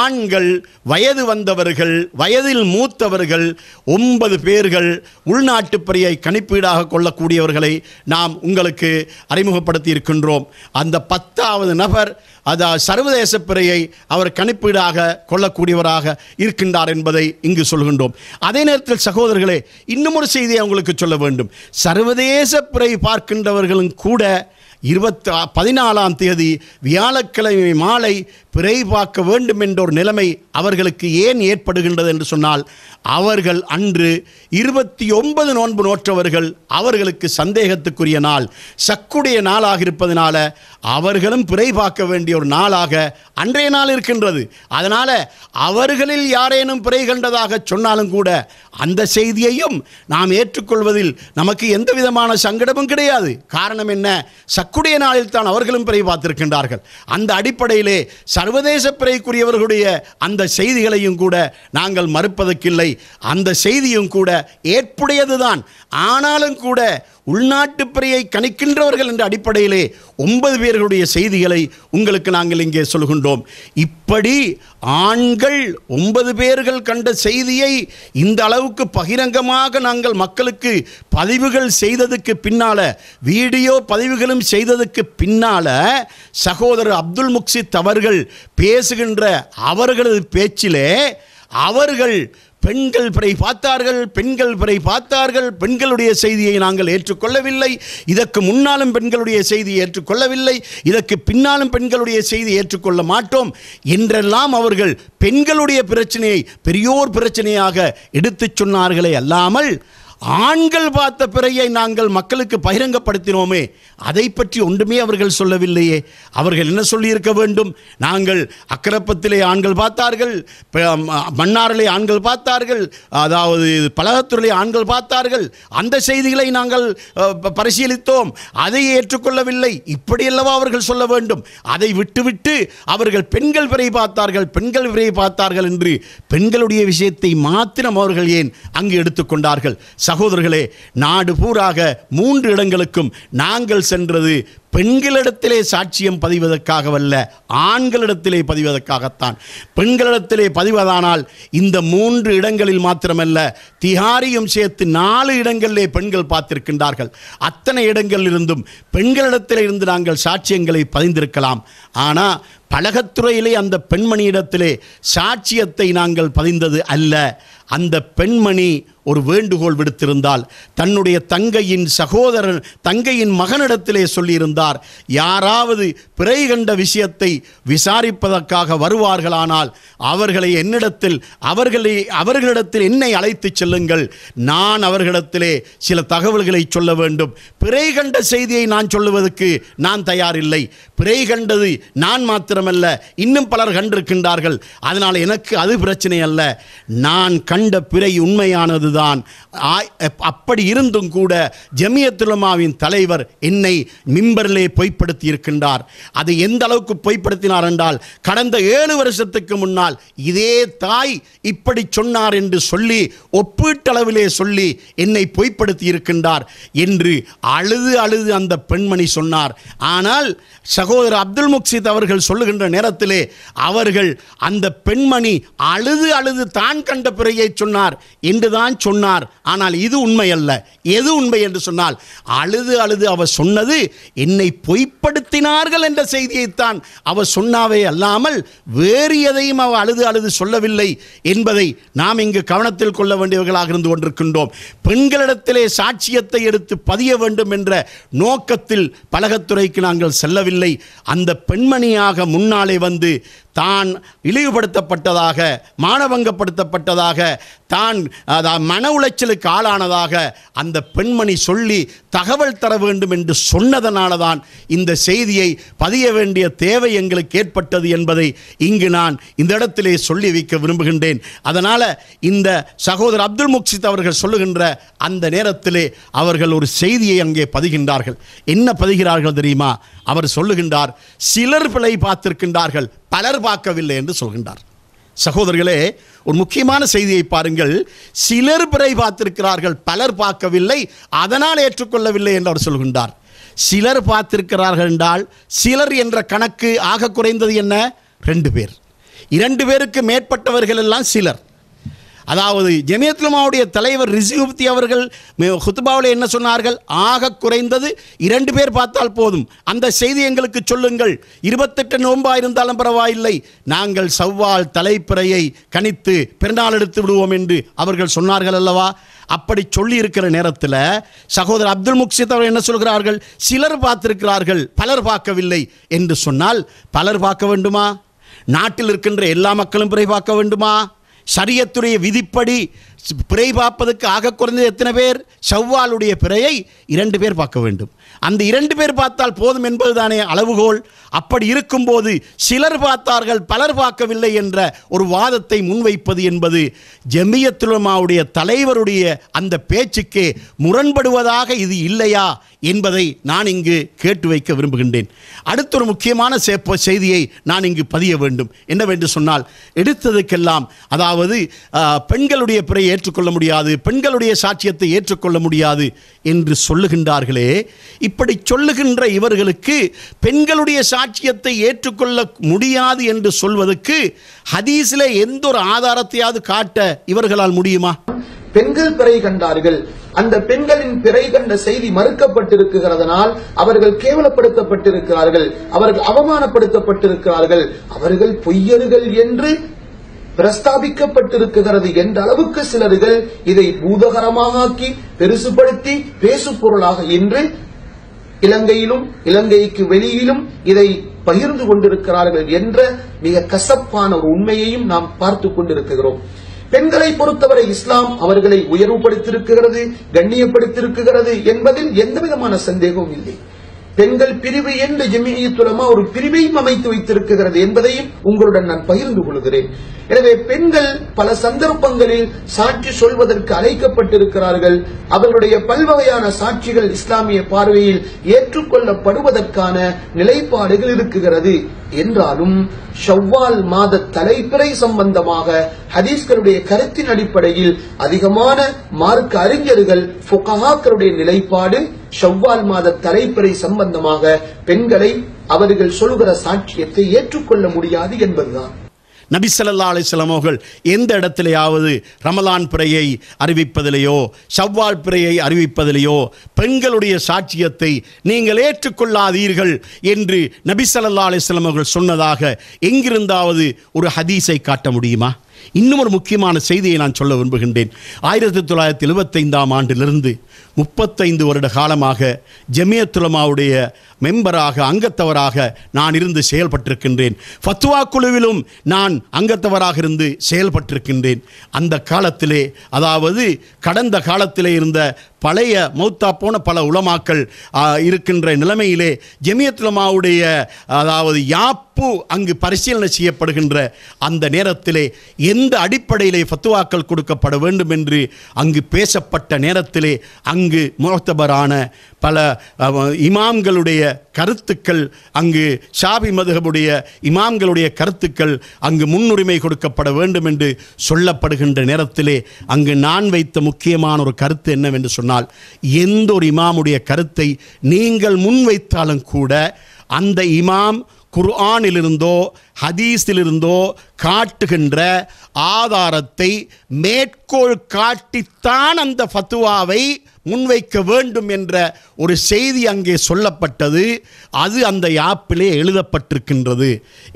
ஆண்கள் வயது வந்தவர்கள் வயதில் மூத்தவர்கள் ஒன்பது பேர்கள் உள்நாட்டு பிறையை கணிப்பீடாக கொள்ளக்கூடியவர்களை நாம் உங்களுக்கு அறிமுகப்படுத்தி இருக்கின்றோம் அந்த பத்தாவது நபர் அதா சர்வதேச பிறையை அவர் கணிப்பீடாக கொள்ளக்கூடியவராக இருக்கின்றார் என்பதை இங்கு சொல்கின்றோம் அதே நேரத்தில் சகோதரர்களே இன்னும் ஒரு செய்தியை அவங்களுக்கு சொல்ல வேண்டும் சர்வதேச பிறை பார்க்கின்றவர்களும் கூட இருபத்தி பதினாலாம் தேதி வியாழக்கிழமை மாலை பிறை பார்க்க வேண்டும் என்ற ஒரு நிலைமை அவர்களுக்கு ஏன் ஏற்படுகின்றது என்று சொன்னால் அவர்கள் அன்று இருபத்தி ஒன்பது நோன்பு நோற்றவர்கள் அவர்களுக்கு சந்தேகத்துக்குரிய நாள் சக்குடைய நாளாக இருப்பதனால அவர்களும் பிறை பார்க்க வேண்டிய ஒரு நாளாக அன்றைய நாள் இருக்கின்றது அதனால் அவர்களில் யாரேனும் பிறை கண்டதாக சொன்னாலும் கூட அந்த செய்தியையும் நாம் ஏற்றுக்கொள்வதில் நமக்கு எந்த விதமான சங்கடமும் கிடையாது காரணம் என்ன சக்குடைய நாளில் தான் அவர்களும் பிறை பார்த்திருக்கின்றார்கள் அந்த அடிப்படையிலே சர்வதேச பிறைக்குரியவர்களுடைய அந்த செய்திகளையும் கூட நாங்கள் மறுப்பதற்கில்லை அந்த செய்தியும் கூட ஏற்புடையதுதான் ஆனாலும் கூட உள்நாட்டு பிறையை கணிக்கின்றவர்கள் என்ற அடிப்படையிலே ஒன்பது பேர்களுடைய செய்திகளை உங்களுக்கு நாங்கள் இங்கே சொல்கின்றோம் இப்படி ஆண்கள் ஒன்பது பேர்கள் கண்ட செய்தியை இந்த அளவுக்கு பகிரங்கமாக நாங்கள் மக்களுக்கு பதிவுகள் செய்ததுக்கு பின்னால் வீடியோ பதிவுகளும் செய்ததுக்கு பின்னால் சகோதரர் அப்துல் முக்சித் அவர்கள் பேசுகின்ற அவர்களது பேச்சிலே அவர்கள் பெண்கள் பிறை பார்த்தார்கள் பெண்கள் பிறை பார்த்தார்கள் பெண்களுடைய செய்தியை நாங்கள் ஏற்றுக்கொள்ளவில்லை இதற்கு முன்னாலும் பெண்களுடைய செய்தியை ஏற்றுக்கொள்ளவில்லை இதற்கு பின்னாலும் பெண்களுடைய செய்தி ஏற்றுக்கொள்ள மாட்டோம் என்றெல்லாம் அவர்கள் பெண்களுடைய பிரச்சனையை பெரியோர் பிரச்சனையாக எடுத்துச் சொன்னார்களே அல்லாமல் ஆண்கள் பார்த்த பிறையை நாங்கள் மக்களுக்கு பகிரங்கப்படுத்தினோமே அதை பற்றி ஒன்றுமே அவர்கள் சொல்லவில்லையே அவர்கள் என்ன சொல்லியிருக்க வேண்டும் நாங்கள் அக்கரப்பத்திலே ஆண்கள் பார்த்தார்கள் மன்னாரிலே ஆண்கள் பார்த்தார்கள் அதாவது பலகத்துறையிலே ஆண்கள் பார்த்தார்கள் அந்த செய்திகளை நாங்கள் பரிசீலித்தோம் அதை ஏற்றுக்கொள்ளவில்லை இப்படியல்லவா அவர்கள் சொல்ல வேண்டும் அதை விட்டுவிட்டு அவர்கள் பெண்கள் விரை பார்த்தார்கள் பெண்கள் விரை பார்த்தார்கள் என்று பெண்களுடைய விஷயத்தை மாத்திரம் அவர்கள் ஏன் அங்கு எடுத்துக்கொண்டார்கள் சகோதரர்களே நாடு பூராக மூன்று இடங்களுக்கும் நாங்கள் சென்றது பெண்களிடத்திலே சாட்சியம் பதிவதற்காகவல்ல ஆண்களிடத்திலே பதிவதற்காகத்தான் பெண்களிடத்திலே பதிவதானால் இந்த மூன்று இடங்களில் மாத்திரமல்ல திகாரியும் சேர்த்து நாலு இடங்களிலே பெண்கள் பார்த்திருக்கின்றார்கள் அத்தனை இடங்களிலிருந்தும் பெண்களிடத்திலே இருந்து நாங்கள் சாட்சியங்களை பதிந்திருக்கலாம் ஆனால் பழகத்துறையிலே அந்த பெண்மணியிடத்திலே சாட்சியத்தை நாங்கள் பதிந்தது அல்ல அந்த பெண்மணி ஒரு வேண்டுகோள் விடுத்திருந்தால் தன்னுடைய தங்கையின் சகோதரன் தங்கையின் மகனிடத்திலே சொல்லியிருந்தார் யாராவது பிறை கண்ட விஷயத்தை விசாரிப்பதற்காக வருவார்களானால் அவர்களை என்னிடத்தில் அவர்களை அவர்களிடத்தில் என்னை அழைத்து செல்லுங்கள் நான் அவர்களிடத்திலே சில தகவல்களை சொல்ல வேண்டும் பிறை கண்ட செய்தியை நான் சொல்லுவதற்கு நான் தயாரில்லை பிறை கண்டது நான் மாத்திரமல்ல இன்னும் பலர் கண்டிருக்கின்றார்கள் அதனால் எனக்கு அது பிரச்சனை அல்ல நான் கண்ட பிறை உண்மையானது அப்பொழுதுதான் அப்படி இருந்தும் கூட ஜமியத்துலமாவின் தலைவர் என்னை மிம்பரிலே பொய்ப்படுத்தி இருக்கின்றார் அதை எந்த அளவுக்கு பொய்ப்படுத்தினார் என்றால் கடந்த ஏழு வருஷத்துக்கு முன்னால் இதே தாய் இப்படி சொன்னார் என்று சொல்லி ஒப்பீட்டளவிலே சொல்லி என்னை பொய்ப்படுத்தி இருக்கின்றார் என்று அழுது அழுது அந்த பெண்மணி சொன்னார் ஆனால் சகோதரர் அப்துல் முக்சித் அவர்கள் சொல்லுகின்ற நேரத்திலே அவர்கள் அந்த பெண்மணி அழுது அழுது தான் கண்ட பிறையை சொன்னார் என்றுதான் சொன்னார் ஆனால் இது உண்மை அல்ல எது உண்மை என்று சொன்னால் அழுது அழுது அவர் சொன்னது என்னை பொய்ப்படுத்தினார்கள் என்ற செய்தியைத்தான் அவர் சொன்னாவே அல்லாமல் வேறு எதையும் அவர் அழுது அழுது சொல்லவில்லை என்பதை நாம் இங்கு கவனத்தில் கொள்ள வேண்டியவர்களாக இருந்து கொண்டிருக்கின்றோம் பெண்களிடத்திலே சாட்சியத்தை எடுத்து பதிய வேண்டும் என்ற நோக்கத்தில் பலகத்துறைக்கு நாங்கள் செல்லவில்லை அந்த பெண்மணியாக முன்னாலே வந்து தான் இழிவுபடுத்தப்பட்டதாக மானபங்கப்படுத்தப்பட்டதாக தான் மன உளைச்சலுக்கு ஆளானதாக அந்த பெண்மணி சொல்லி தகவல் தர வேண்டும் என்று சொன்னதனால தான் இந்த செய்தியை பதிய வேண்டிய தேவை எங்களுக்கு ஏற்பட்டது என்பதை இங்கு நான் இந்த இடத்திலே சொல்லி வைக்க விரும்புகின்றேன் அதனால் இந்த சகோதரர் அப்துல் முக்சித் அவர்கள் சொல்லுகின்ற அந்த நேரத்திலே அவர்கள் ஒரு செய்தியை அங்கே பதிகின்றார்கள் என்ன பதிகிறார்கள் தெரியுமா அவர் சொல்லுகின்றார் சிலர் பிழை பார்த்திருக்கின்றார்கள் பலர் பார்க்கவில்லை என்று சொல்கின்றார் சகோதரர்களே ஒரு முக்கியமான செய்தியை பாருங்கள் சிலர் பிறை பார்த்திருக்கிறார்கள் பலர் பார்க்கவில்லை அதனால் ஏற்றுக்கொள்ளவில்லை என்று அவர் சொல்கின்றார் சிலர் பார்த்திருக்கிறார்கள் என்றால் சிலர் என்ற கணக்கு ஆக குறைந்தது என்ன ரெண்டு பேர் இரண்டு பேருக்கு மேற்பட்டவர்கள் எல்லாம் சிலர் அதாவது ஜெமியத்துலமாவுடைய தலைவர் ரிசிகுப்தி அவர்கள் ஹுத்துபாவில் என்ன சொன்னார்கள் ஆக குறைந்தது இரண்டு பேர் பார்த்தால் போதும் அந்த செய்தி எங்களுக்கு சொல்லுங்கள் இருபத்தெட்டு நோன்பாக இருந்தாலும் பரவாயில்லை நாங்கள் சவ்வால் தலைப்பிறையை கணித்து பிறநாள் எடுத்து விடுவோம் என்று அவர்கள் சொன்னார்கள் அல்லவா அப்படி சொல்லி இருக்கிற நேரத்தில் சகோதரர் அப்துல் முக்சித் அவர் என்ன சொல்கிறார்கள் சிலர் பார்த்திருக்கிறார்கள் பலர் பார்க்கவில்லை என்று சொன்னால் பலர் பார்க்க வேண்டுமா நாட்டில் இருக்கின்ற எல்லா மக்களும் பிறை பார்க்க வேண்டுமா சரியத்துடைய விதிப்படி பிறை பார்ப்பதற்கு ஆக குறைந்தது எத்தனை பேர் செவ்வாலுடைய பிறையை இரண்டு பேர் பார்க்க வேண்டும் அந்த இரண்டு பேர் பார்த்தால் போதும் என்பதுதானே அளவுகோல் அப்படி இருக்கும்போது சிலர் பார்த்தார்கள் பலர் பார்க்கவில்லை என்ற ஒரு வாதத்தை முன்வைப்பது என்பது ஜமியத்துலமாவுடைய தலைவருடைய அந்த பேச்சுக்கே முரண்படுவதாக இது இல்லையா என்பதை நான் இங்கு கேட்டு வைக்க விரும்புகின்றேன் அடுத்த ஒரு முக்கியமான சே செய்தியை நான் இங்கு பதிய வேண்டும் என்னவென்று சொன்னால் எடுத்ததுக்கெல்லாம் அதாவது பெண்களுடைய பிறையை ஏற்றுக்கொள்ள முடியாது பெண்களுடைய சாட்சியத்தை ஏற்றுக்கொள்ள முடியாது என்று சொல்லுகின்றார்களே இப்படி சொல்லுகின்ற இவர்களுக்கு பெண்களுடைய சாட்சியத்தை ஏற்றுக்கொள்ள முடியாது என்று சொல்வதற்கு ஹதீஸில் எந்த ஒரு ஆதாரத்தையாவது காட்ட இவர்களால் முடியுமா பெண்கள் பிறை கண்டார்கள் அந்த பெண்களின் பிறை கண்ட செய்தி மறுக்கப்பட்டிருக்கிறதனால் அவர்கள் கேவலப்படுத்தப்பட்டிருக்கிறார்கள் அவர்கள் அவமானப்படுத்தப்பட்டிருக்கிறார்கள் அவர்கள் பொய்யர்கள் என்று பிரஸ்தாபிக்கப்பட்டிருக்கிறது என்ற அளவுக்கு சிலர்கள் இதை பூதகரமாக ஆக்கி பெருசுபடுத்தி பேசு பொருளாக இன்று இலங்கையிலும் இலங்கைக்கு வெளியிலும் இதை பகிர்ந்து கொண்டிருக்கிறார்கள் என்ற மிக கசப்பான ஒரு உண்மையையும் நாம் பார்த்து கொண்டிருக்கிறோம் பெண்களை பொறுத்தவரை இஸ்லாம் அவர்களை உயர்வுபடுத்தியிருக்கிறது கண்ணியப்படுத்தியிருக்கிறது என்பதில் எந்த விதமான சந்தேகமும் இல்லை பெண்கள் பிரிவு என்று ஜெமியத்துலமா ஒரு பிரிவையும் அமைத்து வைத்திருக்கிறது என்பதையும் உங்களுடன் நான் பகிர்ந்து கொள்கிறேன் எனவே பெண்கள் பல சந்தர்ப்பங்களில் சாட்சி சொல்வதற்கு அழைக்கப்பட்டிருக்கிறார்கள் அவர்களுடைய பல்வகையான சாட்சிகள் இஸ்லாமிய பார்வையில் ஏற்றுக்கொள்ளப்படுவதற்கான நிலைப்பாடுகள் இருக்குகிறது என்றாலும் ஷவ்வால் மாத தலைப்பிறை சம்பந்தமாக ஹதீஸ்கருடைய கருத்தின் அடிப்படையில் அதிகமான மார்க்க அறிஞர்கள் நிலைப்பாடு ஷவ்வால் மாத தலைப்பிறை சம்பந்தமாக பெண்களை அவர்கள் சொல்கிற சாட்சியத்தை ஏற்றுக்கொள்ள முடியாது என்பதுதான் நபிசல்லா அவர்கள் எந்த இடத்திலேயாவது ரமலான் பிறையை அறிவிப்பதிலேயோ சவ்வால் பிறையை அறிவிப்பதிலேயோ பெண்களுடைய சாட்சியத்தை நீங்கள் ஏற்றுக்கொள்ளாதீர்கள் என்று நபிசல்லா அவர்கள் சொன்னதாக எங்கிருந்தாவது ஒரு ஹதீஸை காட்ட முடியுமா இன்னும் ஒரு முக்கியமான செய்தியை நான் சொல்ல விரும்புகின்றேன் ஆயிரத்தி தொள்ளாயிரத்தி எழுபத்தைந்தாம் ஆண்டிலிருந்து முப்பத்தைந்து வருட காலமாக ஜமியத்துலமாவுடைய மெம்பராக அங்கத்தவராக நான் இருந்து செயல்பட்டிருக்கின்றேன் ஃபத்துவா குழுவிலும் நான் அங்கத்தவராக இருந்து செயல்பட்டிருக்கின்றேன் அந்த காலத்திலே அதாவது கடந்த காலத்திலே இருந்த பழைய மௌத்தா போன பல உளமாக்கள் இருக்கின்ற நிலைமையிலே ஜெமியத்துலமாவுடைய அதாவது யாப்பு அங்கு பரிசீலனை செய்யப்படுகின்ற அந்த நேரத்திலே எந்த எந்த அடிப்படையிலே ஃபத்துவாக்கள் கொடுக்கப்பட வேண்டும் என்று அங்கு பேசப்பட்ட நேரத்திலே அங்கு முகத்தபரான பல இமாம்களுடைய கருத்துக்கள் அங்கு ஷாபி மதுகபுடைய இமாம்களுடைய கருத்துக்கள் அங்கு முன்னுரிமை கொடுக்கப்பட வேண்டும் என்று சொல்லப்படுகின்ற நேரத்திலே அங்கு நான் வைத்த முக்கியமான ஒரு கருத்து என்னவென்று சொன்னால் எந்த ஒரு இமாமுடைய கருத்தை நீங்கள் முன்வைத்தாலும் கூட அந்த இமாம் குர்ஆனிலிருந்தோ ஹதீஸிலிருந்தோ காட்டுகின்ற ஆதாரத்தை மேற்கோள் காட்டித்தான் அந்த ஃபத்துவாவை முன்வைக்க வேண்டும் என்ற ஒரு செய்தி அங்கே சொல்லப்பட்டது அது அந்த யாப்பிலே எழுதப்பட்டிருக்கின்றது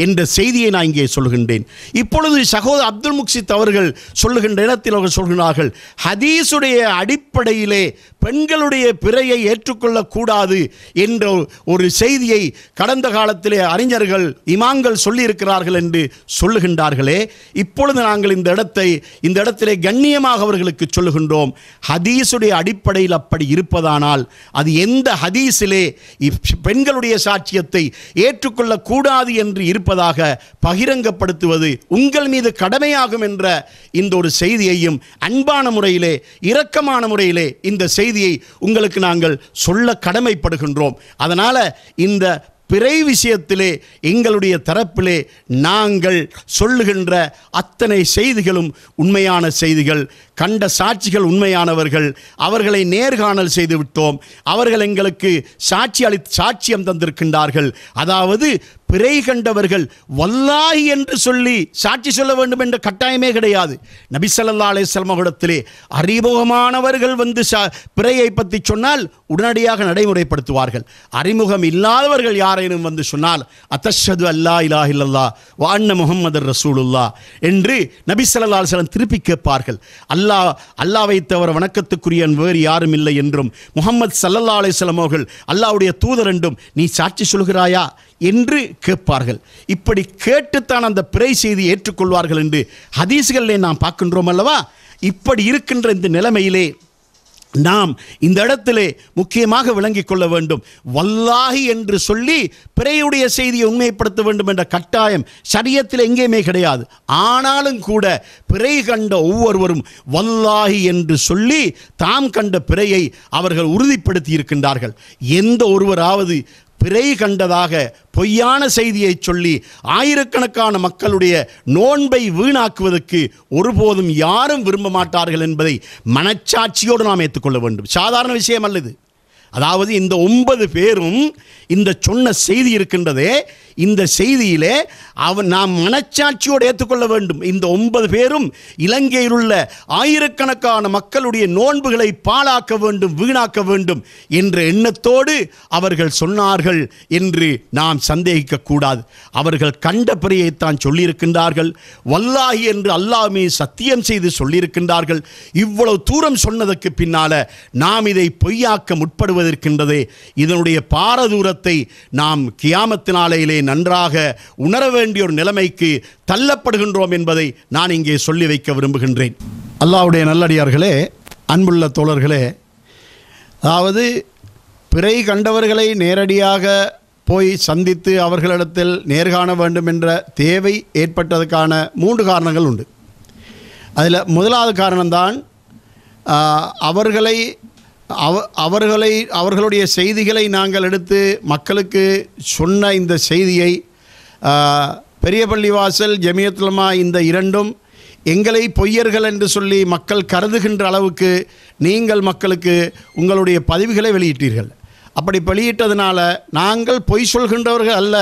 என்ற செய்தியை நான் இங்கே சொல்கின்றேன் இப்பொழுது சகோதர அப்துல் முக்சித் அவர்கள் சொல்லுகின்ற இடத்தில் அவர்கள் சொல்கிறார்கள் ஹதீஸுடைய அடிப்படையிலே பெண்களுடைய பிறையை ஏற்றுக்கொள்ளக்கூடாது என்ற ஒரு செய்தியை கடந்த காலத்திலே அறிஞர்கள் இமாங்கள் சொல்லியிருக்கிறார்கள் என்று சொல்லுகின்றார்களே இப்பொழுது நாங்கள் இந்த இடத்தை இந்த இடத்திலே கண்ணியமாக அவர்களுக்கு சொல்லுகின்றோம் ஹதீஸுடைய அடிப்படையில் அப்படி இருப்பதானால் அது எந்த ஹதீஸிலே பெண்களுடைய சாட்சியத்தை ஏற்றுக்கொள்ளக்கூடாது என்று இருப்பதாக பகிரங்கப்படுத்துவது உங்கள் மீது கடமையாகும் என்ற இந்த ஒரு செய்தியையும் அன்பான முறையிலே இரக்கமான முறையிலே இந்த செய்தி செய்தியை உங்களுக்கு நாங்கள் சொல்ல கடமைப்படுகின்றோம் அதனால் இந்த பிறை விஷயத்திலே எங்களுடைய தரப்பிலே நாங்கள் சொல்லுகின்ற அத்தனை செய்திகளும் உண்மையான செய்திகள் கண்ட சாட்சிகள் உண்மையானவர்கள் அவர்களை நேர்காணல் செய்து விட்டோம் அவர்கள் எங்களுக்கு சாட்சி அளி சாட்சியம் தந்திருக்கின்றார்கள் அதாவது பிறை கண்டவர்கள் வல்லாஹி என்று சொல்லி சாட்சி சொல்ல வேண்டும் என்ற கட்டாயமே கிடையாது நபிசல்லா அலேசல்மகுடத்திலே அறிமுகமானவர்கள் வந்து சா பிறையை பற்றி சொன்னால் உடனடியாக நடைமுறைப்படுத்துவார்கள் அறிமுகம் இல்லாதவர்கள் யாரேனும் வந்து சொன்னால் அத்தஷது அல்லா இலா இல்லல்லா வாண்ண முகம்மது ரசூலுல்லா என்று நபிசல்லா அலுவலம் திருப்பி கேட்பார்கள் அல்ல அல்லா அல்லாவை தவிர வணக்கத்துக்குரிய வேறு யாரும் இல்லை என்றும் முகமது சல்லல்லா அலிஸ்லாம் அவர்கள் அல்லாவுடைய தூதர் என்றும் நீ சாட்சி சொல்கிறாயா என்று கேட்பார்கள் இப்படி கேட்டுத்தான் அந்த பிறை செய்தி ஏற்றுக்கொள்வார்கள் என்று ஹதீஸ்களிலே நாம் பார்க்கின்றோம் அல்லவா இப்படி இருக்கின்ற இந்த நிலைமையிலே நாம் இந்த இடத்திலே முக்கியமாக விளங்கிக் கொள்ள வேண்டும் வல்லாகி என்று சொல்லி பிறையுடைய செய்தியை உண்மைப்படுத்த வேண்டும் என்ற கட்டாயம் சரியத்தில் எங்கேயுமே கிடையாது ஆனாலும் கூட பிறை கண்ட ஒவ்வொருவரும் வல்லாகி என்று சொல்லி தாம் கண்ட பிறையை அவர்கள் உறுதிப்படுத்தி இருக்கின்றார்கள் எந்த ஒருவராவது பிறை கண்டதாக பொய்யான செய்தியை சொல்லி ஆயிரக்கணக்கான மக்களுடைய நோன்பை வீணாக்குவதற்கு ஒருபோதும் யாரும் விரும்ப மாட்டார்கள் என்பதை மனச்சாட்சியோடு நாம் ஏற்றுக்கொள்ள வேண்டும் சாதாரண விஷயம் அல்லது அதாவது இந்த ஒன்பது பேரும் இந்த சொன்ன செய்தி இருக்கின்றதே இந்த செய்தியிலே அவன் நாம் மனச்சாட்சியோடு ஏற்றுக்கொள்ள வேண்டும் இந்த ஒன்பது பேரும் இலங்கையில் உள்ள ஆயிரக்கணக்கான மக்களுடைய நோன்புகளை பாழாக்க வேண்டும் வீணாக்க வேண்டும் என்ற எண்ணத்தோடு அவர்கள் சொன்னார்கள் என்று நாம் சந்தேகிக்க கூடாது அவர்கள் கண்டபடியைத்தான் சொல்லியிருக்கின்றார்கள் வல்லாஹி என்று அல்லாமே சத்தியம் செய்து சொல்லியிருக்கின்றார்கள் இவ்வளவு தூரம் சொன்னதற்கு பின்னால நாம் இதை பொய்யாக்க முற்படுவதற்கின்றதே இதனுடைய பாரதூரத்தை நாம் கியாமத்தினாலேயே நன்றாக உணர வேண்டிய ஒரு நிலைமைக்கு தள்ளப்படுகின்றோம் என்பதை நான் இங்கே சொல்லி வைக்க விரும்புகின்றேன் அல்லாவுடைய நல்லடியார்களே அன்புள்ள தோழர்களே அதாவது பிறை கண்டவர்களை நேரடியாக போய் சந்தித்து அவர்களிடத்தில் நேர்காண வேண்டும் என்ற தேவை ஏற்பட்டதற்கான மூன்று காரணங்கள் உண்டு அதில் முதலாவது காரணம்தான் அவர்களை அவ அவர்களை அவர்களுடைய செய்திகளை நாங்கள் எடுத்து மக்களுக்கு சொன்ன இந்த செய்தியை பெரிய பள்ளிவாசல் ஜமியத்துலமா இந்த இரண்டும் எங்களை பொய்யர்கள் என்று சொல்லி மக்கள் கருதுகின்ற அளவுக்கு நீங்கள் மக்களுக்கு உங்களுடைய பதிவுகளை வெளியிட்டீர்கள் அப்படி வெளியிட்டதுனால நாங்கள் பொய் சொல்கின்றவர்கள் அல்ல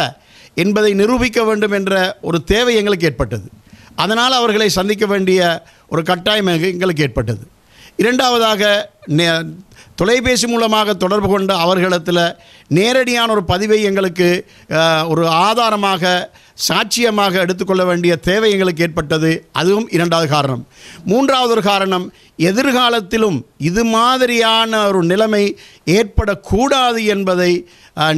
என்பதை நிரூபிக்க வேண்டும் என்ற ஒரு தேவை எங்களுக்கு ஏற்பட்டது அதனால் அவர்களை சந்திக்க வேண்டிய ஒரு கட்டாயம் எங்களுக்கு ஏற்பட்டது இரண்டாவதாக தொலைபேசி மூலமாக தொடர்பு கொண்டு அவர்களிடத்தில் நேரடியான ஒரு பதிவை எங்களுக்கு ஒரு ஆதாரமாக சாட்சியமாக எடுத்துக்கொள்ள வேண்டிய தேவை எங்களுக்கு ஏற்பட்டது அதுவும் இரண்டாவது காரணம் மூன்றாவது ஒரு காரணம் எதிர்காலத்திலும் இது மாதிரியான ஒரு நிலைமை ஏற்படக்கூடாது என்பதை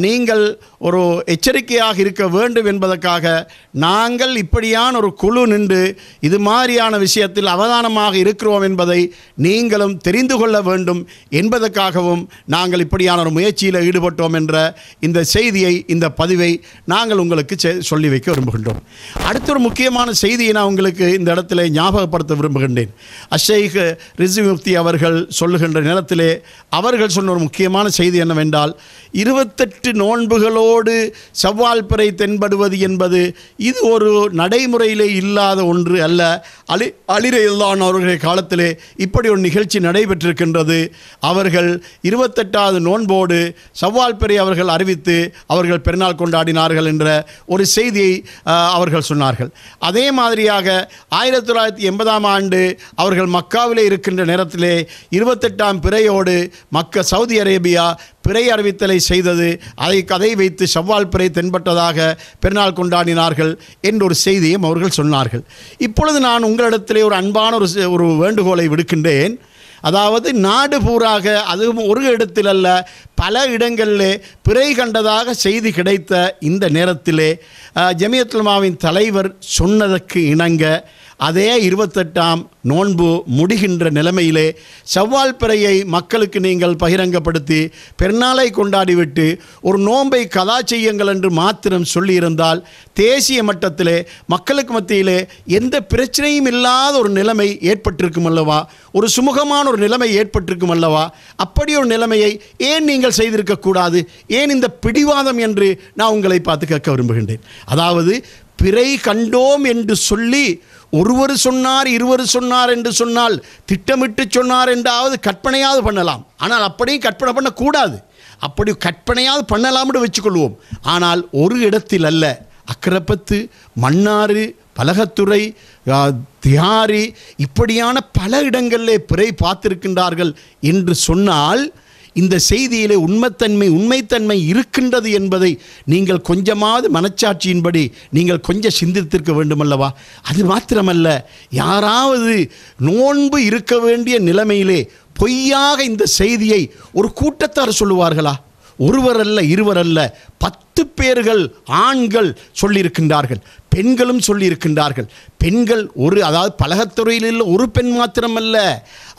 நீங்கள் ஒரு எச்சரிக்கையாக இருக்க வேண்டும் என்பதற்காக நாங்கள் இப்படியான ஒரு குழு நின்று இது மாதிரியான விஷயத்தில் அவதானமாக இருக்கிறோம் என்பதை நீங்களும் தெரிந்து கொள்ள வேண்டும் என்பதற்காகவும் நாங்கள் இப்படியான ஒரு முயற்சியில் ஈடுபட்டோம் என்ற இந்த செய்தியை இந்த பதிவை நாங்கள் உங்களுக்கு சொல்லி வைக்கிறோம் சிந்திக்க விரும்புகின்றோம் அடுத்த ஒரு முக்கியமான செய்தியை நான் உங்களுக்கு இந்த இடத்துல ஞாபகப்படுத்த விரும்புகின்றேன் அஷேக் ரிசி முப்தி அவர்கள் சொல்லுகின்ற நிலத்திலே அவர்கள் சொன்ன ஒரு முக்கியமான செய்தி என்னவென்றால் இருபத்தெட்டு நோன்புகளோடு செவ்வால் பிறை தென்படுவது என்பது இது ஒரு நடைமுறையிலே இல்லாத ஒன்று அல்ல அலி அலிர அவர்களுடைய காலத்திலே இப்படி ஒரு நிகழ்ச்சி நடைபெற்றிருக்கின்றது அவர்கள் இருபத்தெட்டாவது நோன்போடு செவ்வால் பிறை அவர்கள் அறிவித்து அவர்கள் பெருநாள் கொண்டாடினார்கள் என்ற ஒரு செய்தியை அவர்கள் சொன்னார்கள் அதே மாதிரியாக ஆயிரத்தி தொள்ளாயிரத்தி எண்பதாம் ஆண்டு அவர்கள் மக்காவிலே இருக்கின்ற நேரத்திலே இருபத்தெட்டாம் பிறையோடு மக்க சவுதி அரேபியா பிறை அறிவித்தலை செய்தது அதை கதை வைத்து செவ்வால் பிறை தென்பட்டதாக பெருநாள் கொண்டாடினார்கள் என்ற ஒரு செய்தியும் அவர்கள் சொன்னார்கள் இப்பொழுது நான் உங்களிடத்திலே ஒரு அன்பான ஒரு ஒரு வேண்டுகோளை விடுக்கின்றேன் அதாவது நாடு பூராக அதுவும் ஒரு இடத்தில் அல்ல பல இடங்களிலே பிறை கண்டதாக செய்தி கிடைத்த இந்த நேரத்திலே ஜமியத்துலமாவின் தலைவர் சொன்னதற்கு இணங்க அதே இருபத்தெட்டாம் நோன்பு முடிகின்ற நிலைமையிலே செவ்வால் பிறையை மக்களுக்கு நீங்கள் பகிரங்கப்படுத்தி பெருநாளை கொண்டாடிவிட்டு ஒரு நோன்பை கதா செய்யுங்கள் என்று மாத்திரம் சொல்லியிருந்தால் தேசிய மட்டத்திலே மக்களுக்கு மத்தியிலே எந்த பிரச்சனையும் இல்லாத ஒரு நிலைமை ஏற்பட்டிருக்கும் அல்லவா ஒரு சுமூகமான ஒரு நிலைமை ஏற்பட்டிருக்கும் அல்லவா அப்படி ஒரு நிலைமையை ஏன் நீங்கள் செய்திருக்கக்கூடாது ஏன் இந்த பிடிவாதம் என்று நான் உங்களை பார்த்து கேட்க விரும்புகின்றேன் அதாவது பிறை கண்டோம் என்று சொல்லி ஒருவர் சொன்னார் இருவர் சொன்னார் என்று சொன்னால் திட்டமிட்டு சொன்னார் என்றாவது கற்பனையாவது பண்ணலாம் ஆனால் அப்படியும் கற்பனை பண்ணக்கூடாது அப்படி கற்பனையாவது பண்ணலாம்னு வச்சுக்கொள்வோம் ஆனால் ஒரு இடத்தில் அல்ல அக்கரப்பத்து மன்னாறு பலகத்துறை தியாரி இப்படியான பல இடங்களிலே பிறை பார்த்திருக்கின்றார்கள் என்று சொன்னால் இந்த செய்தியிலே உண்மைத்தன்மை உண்மைத்தன்மை இருக்கின்றது என்பதை நீங்கள் கொஞ்சமாவது மனச்சாட்சியின்படி நீங்கள் கொஞ்சம் சிந்தித்திருக்க வேண்டுமல்லவா அது மாத்திரமல்ல யாராவது நோன்பு இருக்க வேண்டிய நிலைமையிலே பொய்யாக இந்த செய்தியை ஒரு கூட்டத்தார் சொல்லுவார்களா ஒருவர் அல்ல இருவர் அல்ல பத்து பத்து பேர்கள் ஆண்கள் சொல்லியிருக்கின்றார்கள் பெண்களும் சொல்லியிருக்கின்றார்கள் பெண்கள் ஒரு அதாவது பலகத்துறையில் ஒரு பெண் மாத்திரமல்ல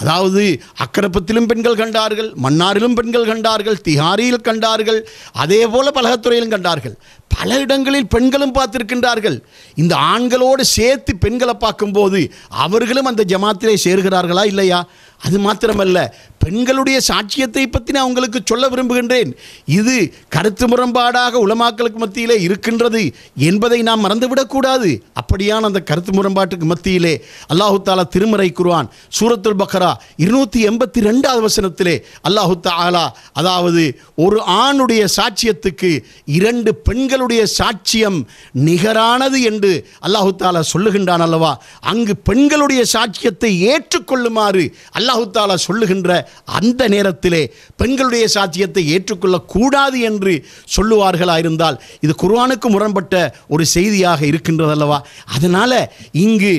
அதாவது அக்கரப்பத்திலும் பெண்கள் கண்டார்கள் மன்னாரிலும் பெண்கள் கண்டார்கள் திஹாரியில் கண்டார்கள் அதே போல பலகத்துறையிலும் கண்டார்கள் பல இடங்களில் பெண்களும் பார்த்திருக்கின்றார்கள் இந்த ஆண்களோடு சேர்த்து பெண்களை பார்க்கும்போது அவர்களும் அந்த ஜமாத்திலே சேர்கிறார்களா இல்லையா அது மாத்திரமல்ல பெண்களுடைய சாட்சியத்தை பற்றி நான் உங்களுக்கு சொல்ல விரும்புகின்றேன் இது கருத்து முரண்பாடாக உலமாக்களுக்கு மத்தியிலே இருக்கின்றது என்பதை நாம் மறந்துவிடக்கூடாது அப்படியான அந்த கருத்து முரண்பாட்டுக்கு மத்தியிலே அல்லாஹு தாலா திருமறை குருவான் சூரத்துல் பக்ரா இருநூற்றி எண்பத்தி ரெண்டாவது வசனத்திலே அல்லாஹு தாலா அதாவது ஒரு ஆணுடைய சாட்சியத்துக்கு இரண்டு பெண்களுடைய சாட்சியம் நிகரானது என்று அல்லாஹு தாலா சொல்லுகின்றான் அல்லவா அங்கு பெண்களுடைய சாட்சியத்தை ஏற்றுக்கொள்ளுமாறு அல்லாஹு தாலா சொல்லுகின்ற அந்த நேரத்திலே பெண்களுடைய சாட்சியத்தை ஏற்றுக்கொள்ளக்கூடாது என்று சொல்லுவார்களா செய்தியாக இருந்தால் இது குர்வானுக்கு முரண்பட்ட ஒரு செய்தியாக இருக்கின்றது அல்லவா அதனால் இங்கு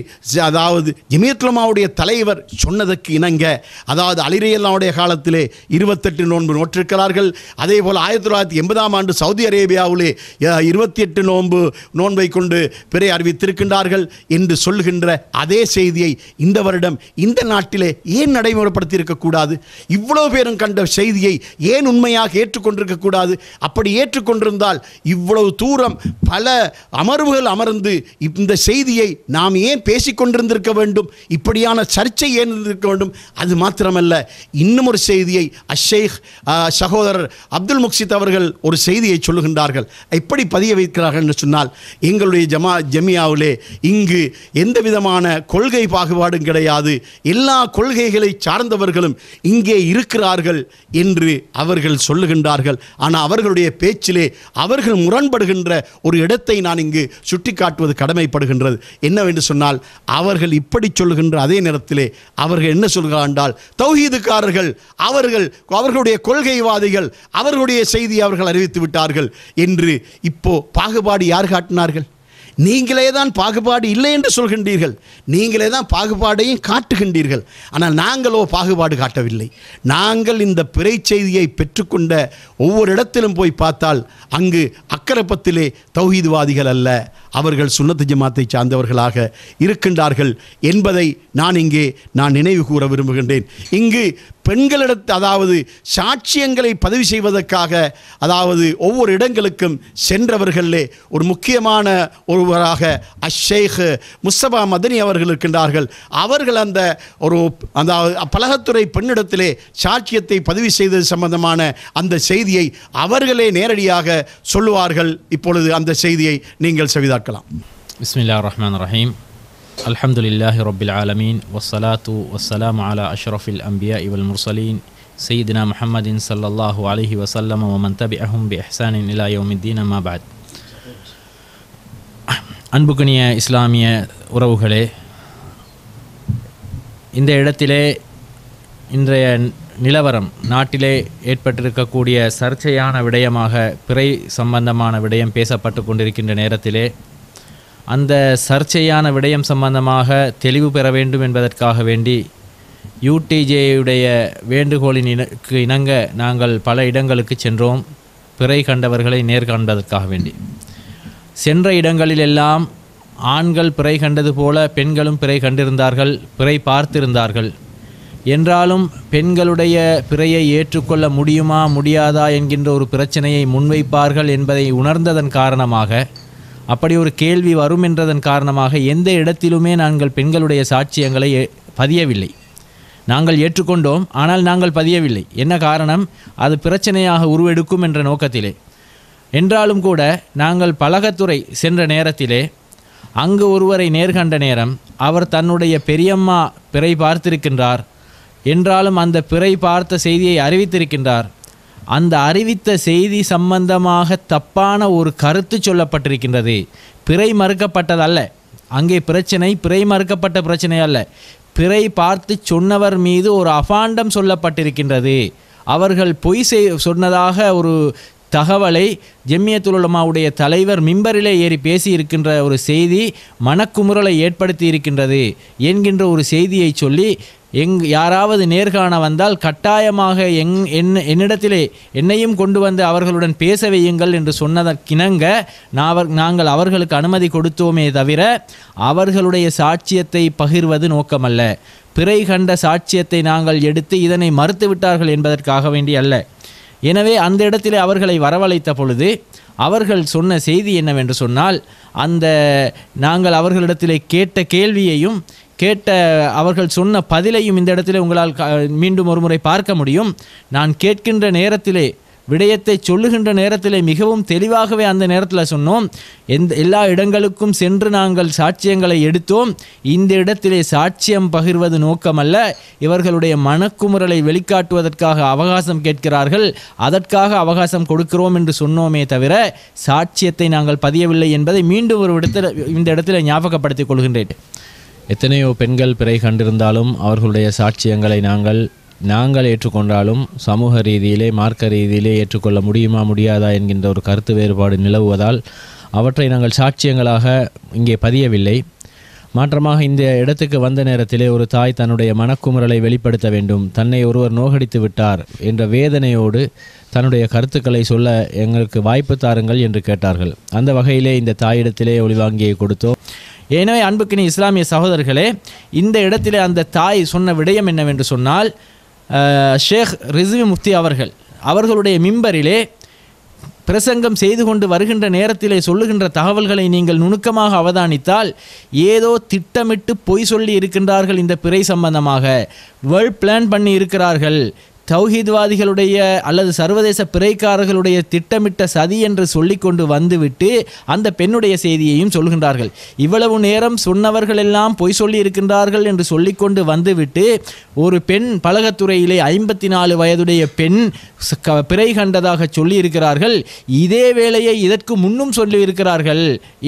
அதாவது ஜமியத்லமாவுடைய தலைவர் சொன்னதற்கு இணங்க அதாவது அலிரையல்லாவுடைய காலத்திலே இருபத்தெட்டு நோன்பு நோற்றிருக்கிறார்கள் அதே போல் ஆயிரத்தி தொள்ளாயிரத்தி எண்பதாம் ஆண்டு சவுதி அரேபியாவிலே இருபத்தி எட்டு நோன்பு நோன்பை கொண்டு பிறை அறிவித்திருக்கின்றார்கள் என்று சொல்கின்ற அதே செய்தியை இந்த வருடம் இந்த நாட்டிலே ஏன் நடைமுறைப்படுத்தி இருக்கக்கூடாது இவ்வளவு பேரும் கண்ட செய்தியை ஏன் உண்மையாக ஏற்றுக்கொண்டிருக்கக்கூடாது அப்படி ஏற்றுக்கொண்டிருந்தால் என்றால் இவ்வளவு தூரம் பல அமர்வுகள் அமர்ந்து இந்த செய்தியை நாம் ஏன் பேசிக்கொண்டிருந்திருக்க வேண்டும் இப்படியான சர்ச்சை ஏன் இருந்திருக்க வேண்டும் அது மாத்திரமல்ல இன்னும் ஒரு செய்தியை அஷேக் சகோதரர் அப்துல் முக்சித் அவர்கள் ஒரு செய்தியை சொல்லுகின்றார்கள் எப்படி பதிய வைக்கிறார்கள் என்று சொன்னால் எங்களுடைய ஜமா ஜமியாவிலே இங்கு எந்த விதமான கொள்கை பாகுபாடும் கிடையாது எல்லா கொள்கைகளை சார்ந்தவர்களும் இங்கே இருக்கிறார்கள் என்று அவர்கள் சொல்லுகின்றார்கள் ஆனால் அவர்களுடைய பேச்சிலே அவர்கள் முரண்படுகின்ற ஒரு இடத்தை நான் இங்கு சுட்டிக்காட்டுவது கடமைப்படுகின்றது என்னவென்று சொன்னால் அவர்கள் இப்படி சொல்லுகின்ற அதே நேரத்திலே அவர்கள் என்ன சொல்கிறார் என்றால் தௌஹீதுக்காரர்கள் அவர்கள் அவர்களுடைய கொள்கைவாதிகள் அவர்களுடைய செய்தி அவர்கள் அறிவித்து விட்டார்கள் என்று இப்போ பாகுபாடு யார் காட்டினார்கள் நீங்களே தான் பாகுபாடு இல்லை என்று சொல்கின்றீர்கள் நீங்களே தான் பாகுபாடையும் காட்டுகின்றீர்கள் ஆனால் நாங்களோ பாகுபாடு காட்டவில்லை நாங்கள் இந்த பிறை செய்தியை பெற்றுக்கொண்ட ஒவ்வொரு இடத்திலும் போய் பார்த்தால் அங்கு அக்கரப்பத்திலே தௌஹீதுவாதிகள் அல்ல அவர்கள் சுன்னத்து ஜமாத்தை சார்ந்தவர்களாக இருக்கின்றார்கள் என்பதை நான் இங்கே நான் நினைவு கூற விரும்புகின்றேன் இங்கு பெண்களிடத்து அதாவது சாட்சியங்களை பதிவு செய்வதற்காக அதாவது ஒவ்வொரு இடங்களுக்கும் சென்றவர்களே ஒரு முக்கியமான ஒருவராக அஷேக் முஸ்தபா மதனி அவர்கள் இருக்கின்றார்கள் அவர்கள் அந்த ஒரு அந்த பலகத்துறை பெண்ணிடத்திலே சாட்சியத்தை பதிவு செய்தது சம்பந்தமான அந்த செய்தியை அவர்களே நேரடியாக சொல்லுவார்கள் இப்பொழுது அந்த செய்தியை நீங்கள் செவிதா பார்க்கலாம் பிஸ்மில்லா ரஹ்மான் ரஹீம் அலமது இல்லாஹி ரபில் ஆலமீன் வசலாத்து வசலாம் அலா அஷ்ரஃபில் அம்பியா இவல் முர்சலீன் சையீதினா முஹம்மதின் சல்லாஹூ அலஹி வசல்லம் ஒமன் தபி அஹும் பி இலா யோமித்தீன் அம்மாபாத் அன்புக்குனிய இஸ்லாமிய உறவுகளே இந்த இடத்திலே இன்றைய நிலவரம் நாட்டிலே ஏற்பட்டிருக்கக்கூடிய சர்ச்சையான விடயமாக பிறை சம்பந்தமான விடயம் பேசப்பட்டு கொண்டிருக்கின்ற நேரத்திலே அந்த சர்ச்சையான விடயம் சம்பந்தமாக தெளிவு பெற வேண்டும் என்பதற்காக வேண்டி யூடிஜேயுடைய வேண்டுகோளின் இனக்கு இணங்க நாங்கள் பல இடங்களுக்கு சென்றோம் பிறை கண்டவர்களை நேர்காண்பதற்காக வேண்டி சென்ற இடங்களிலெல்லாம் ஆண்கள் பிறை கண்டது போல பெண்களும் பிறை கண்டிருந்தார்கள் பிறை பார்த்திருந்தார்கள் என்றாலும் பெண்களுடைய பிறையை ஏற்றுக்கொள்ள முடியுமா முடியாதா என்கின்ற ஒரு பிரச்சனையை முன்வைப்பார்கள் என்பதை உணர்ந்ததன் காரணமாக அப்படி ஒரு கேள்வி வரும் என்றதன் காரணமாக எந்த இடத்திலுமே நாங்கள் பெண்களுடைய சாட்சியங்களை பதியவில்லை நாங்கள் ஏற்றுக்கொண்டோம் ஆனால் நாங்கள் பதியவில்லை என்ன காரணம் அது பிரச்சனையாக உருவெடுக்கும் என்ற நோக்கத்திலே என்றாலும் கூட நாங்கள் பலகத்துறை சென்ற நேரத்திலே அங்கு ஒருவரை நேர்கண்ட நேரம் அவர் தன்னுடைய பெரியம்மா பிறை பார்த்திருக்கின்றார் என்றாலும் அந்த பிறை பார்த்த செய்தியை அறிவித்திருக்கின்றார் அந்த அறிவித்த செய்தி சம்பந்தமாக தப்பான ஒரு கருத்து சொல்லப்பட்டிருக்கின்றது பிறை மறுக்கப்பட்டதல்ல அங்கே பிரச்சனை பிறை மறுக்கப்பட்ட பிரச்சனை அல்ல பிறை பார்த்து சொன்னவர் மீது ஒரு அபாண்டம் சொல்லப்பட்டிருக்கின்றது அவர்கள் பொய் செய் சொன்னதாக ஒரு தகவலை ஜெம்மியத்துலமாவுடைய தலைவர் மிம்பரிலே ஏறி பேசியிருக்கின்ற ஒரு செய்தி மனக்குமுறலை ஏற்படுத்தி இருக்கின்றது என்கின்ற ஒரு செய்தியை சொல்லி எங் யாராவது நேர்காண வந்தால் கட்டாயமாக எங் என் என்னிடத்திலே என்னையும் கொண்டு வந்து அவர்களுடன் பேச வையுங்கள் என்று சொன்னதற்கிணங்க நாவர் நாங்கள் அவர்களுக்கு அனுமதி கொடுத்தோமே தவிர அவர்களுடைய சாட்சியத்தை பகிர்வது நோக்கமல்ல பிறை கண்ட சாட்சியத்தை நாங்கள் எடுத்து இதனை மறுத்துவிட்டார்கள் என்பதற்காக வேண்டி அல்ல எனவே அந்த இடத்தில் அவர்களை வரவழைத்த பொழுது அவர்கள் சொன்ன செய்தி என்னவென்று சொன்னால் அந்த நாங்கள் அவர்களிடத்திலே கேட்ட கேள்வியையும் கேட்ட அவர்கள் சொன்ன பதிலையும் இந்த இடத்திலே உங்களால் மீண்டும் ஒருமுறை பார்க்க முடியும் நான் கேட்கின்ற நேரத்திலே விடயத்தை சொல்லுகின்ற நேரத்தில் மிகவும் தெளிவாகவே அந்த நேரத்தில் சொன்னோம் எந்த எல்லா இடங்களுக்கும் சென்று நாங்கள் சாட்சியங்களை எடுத்தோம் இந்த இடத்திலே சாட்சியம் பகிர்வது நோக்கமல்ல இவர்களுடைய மனக்குமுறலை வெளிக்காட்டுவதற்காக அவகாசம் கேட்கிறார்கள் அதற்காக அவகாசம் கொடுக்கிறோம் என்று சொன்னோமே தவிர சாட்சியத்தை நாங்கள் பதியவில்லை என்பதை மீண்டும் ஒரு இடத்துல இந்த இடத்துல ஞாபகப்படுத்திக் கொள்கின்றேன் எத்தனையோ பெண்கள் பிறை கண்டிருந்தாலும் அவர்களுடைய சாட்சியங்களை நாங்கள் நாங்கள் ஏற்றுக்கொண்டாலும் சமூக ரீதியிலே மார்க்க ரீதியிலே ஏற்றுக்கொள்ள முடியுமா முடியாதா என்கின்ற ஒரு கருத்து வேறுபாடு நிலவுவதால் அவற்றை நாங்கள் சாட்சியங்களாக இங்கே பதியவில்லை மாற்றமாக இந்த இடத்துக்கு வந்த நேரத்திலே ஒரு தாய் தன்னுடைய மனக்குமுறலை வெளிப்படுத்த வேண்டும் தன்னை ஒருவர் நோகடித்து விட்டார் என்ற வேதனையோடு தன்னுடைய கருத்துக்களை சொல்ல எங்களுக்கு வாய்ப்பு தாருங்கள் என்று கேட்டார்கள் அந்த வகையிலே இந்த தாயிடத்திலே ஒளிவாங்கியை கொடுத்தோம் எனவே அன்புக்கினி இஸ்லாமிய சகோதரர்களே இந்த இடத்திலே அந்த தாய் சொன்ன விடயம் என்னவென்று சொன்னால் ஷேக் ரிசுவி முஃப்தி அவர்கள் அவர்களுடைய மிம்பரிலே பிரசங்கம் செய்து கொண்டு வருகின்ற நேரத்திலே சொல்லுகின்ற தகவல்களை நீங்கள் நுணுக்கமாக அவதானித்தால் ஏதோ திட்டமிட்டு பொய் சொல்லி இருக்கின்றார்கள் இந்த பிறை சம்பந்தமாக வேர்ல்ட் பிளான் பண்ணி இருக்கிறார்கள் தௌஹீத்வாதிகளுடைய அல்லது சர்வதேச பிறைக்காரர்களுடைய திட்டமிட்ட சதி என்று சொல்லிக்கொண்டு வந்துவிட்டு அந்த பெண்ணுடைய செய்தியையும் சொல்கின்றார்கள் இவ்வளவு நேரம் சொன்னவர்கள் எல்லாம் பொய் சொல்லி இருக்கின்றார்கள் என்று சொல்லிக்கொண்டு வந்துவிட்டு ஒரு பெண் பழகத்துறையிலே ஐம்பத்தி நாலு வயதுடைய பெண் பிறை கண்டதாக சொல்லியிருக்கிறார்கள் இதே வேளையை இதற்கு முன்னும் சொல்லியிருக்கிறார்கள்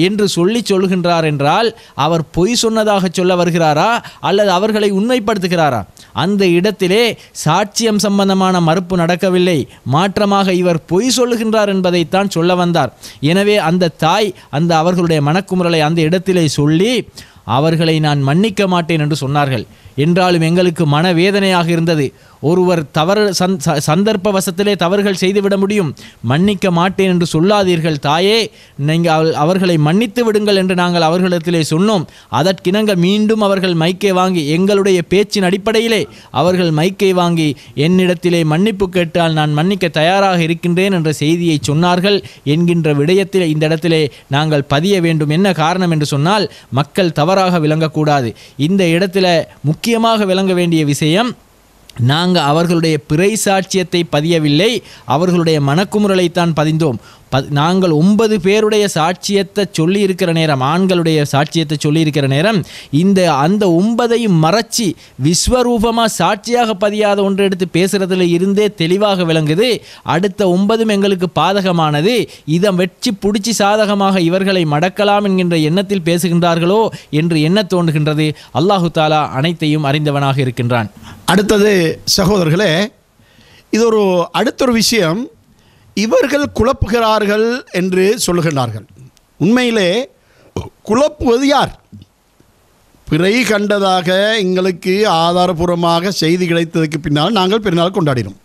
என்று சொல்லி சொல்கின்றார் என்றால் அவர் பொய் சொன்னதாக சொல்ல வருகிறாரா அல்லது அவர்களை உண்மைப்படுத்துகிறாரா அந்த இடத்திலே சாட்சியம் சம்பந்தமான மறுப்பு நடக்கவில்லை மாற்றமாக இவர் பொய் சொல்லுகின்றார் என்பதைத்தான் சொல்ல வந்தார் எனவே அந்த தாய் அந்த அவர்களுடைய மனக்குமுறலை அந்த இடத்திலே சொல்லி அவர்களை நான் மன்னிக்க மாட்டேன் என்று சொன்னார்கள் என்றாலும் எங்களுக்கு மனவேதனையாக இருந்தது ஒருவர் தவறு சந்தர்ப்ப வசத்திலே தவறுகள் செய்துவிட முடியும் மன்னிக்க மாட்டேன் என்று சொல்லாதீர்கள் தாயே நீங்கள் அவர்களை மன்னித்து விடுங்கள் என்று நாங்கள் அவர்களிடத்திலே சொன்னோம் அதற்கிணங்க மீண்டும் அவர்கள் மைக்கை வாங்கி எங்களுடைய பேச்சின் அடிப்படையிலே அவர்கள் மைக்கை வாங்கி என்னிடத்திலே மன்னிப்பு கேட்டால் நான் மன்னிக்க தயாராக இருக்கின்றேன் என்ற செய்தியை சொன்னார்கள் என்கின்ற விடயத்தில் இந்த இடத்திலே நாங்கள் பதிய வேண்டும் என்ன காரணம் என்று சொன்னால் மக்கள் தவறாக விளங்கக்கூடாது இந்த இடத்துல முக்கியமாக விளங்க வேண்டிய விஷயம் நாங்கள் அவர்களுடைய பிறை சாட்சியத்தை பதியவில்லை அவர்களுடைய மனக்குமுறலைத்தான் பதிந்தோம் நாங்கள் ஒன்பது பேருடைய சாட்சியத்தை சொல்லியிருக்கிற நேரம் ஆண்களுடைய சாட்சியத்தை சொல்லியிருக்கிற நேரம் இந்த அந்த ஒன்பதையும் மறைச்சி விஸ்வரூபமாக சாட்சியாக பதியாத ஒன்று எடுத்து பேசுகிறதுல இருந்தே தெளிவாக விளங்குது அடுத்த ஒன்பதும் எங்களுக்கு பாதகமானது இதை வெற்றி பிடிச்சி சாதகமாக இவர்களை மடக்கலாம் என்கின்ற எண்ணத்தில் பேசுகின்றார்களோ என்று என்ன தோன்றுகின்றது அல்லாஹு தாலா அனைத்தையும் அறிந்தவனாக இருக்கின்றான் அடுத்தது சகோதரர்களே இது ஒரு அடுத்த ஒரு விஷயம் இவர்கள் குழப்புகிறார்கள் என்று சொல்லுகிறார்கள் உண்மையிலே குழப்புவது யார் பிறை கண்டதாக எங்களுக்கு ஆதாரபூர்வமாக செய்தி கிடைத்ததுக்கு பின்னால் நாங்கள் பெருநாள் கொண்டாடினோம்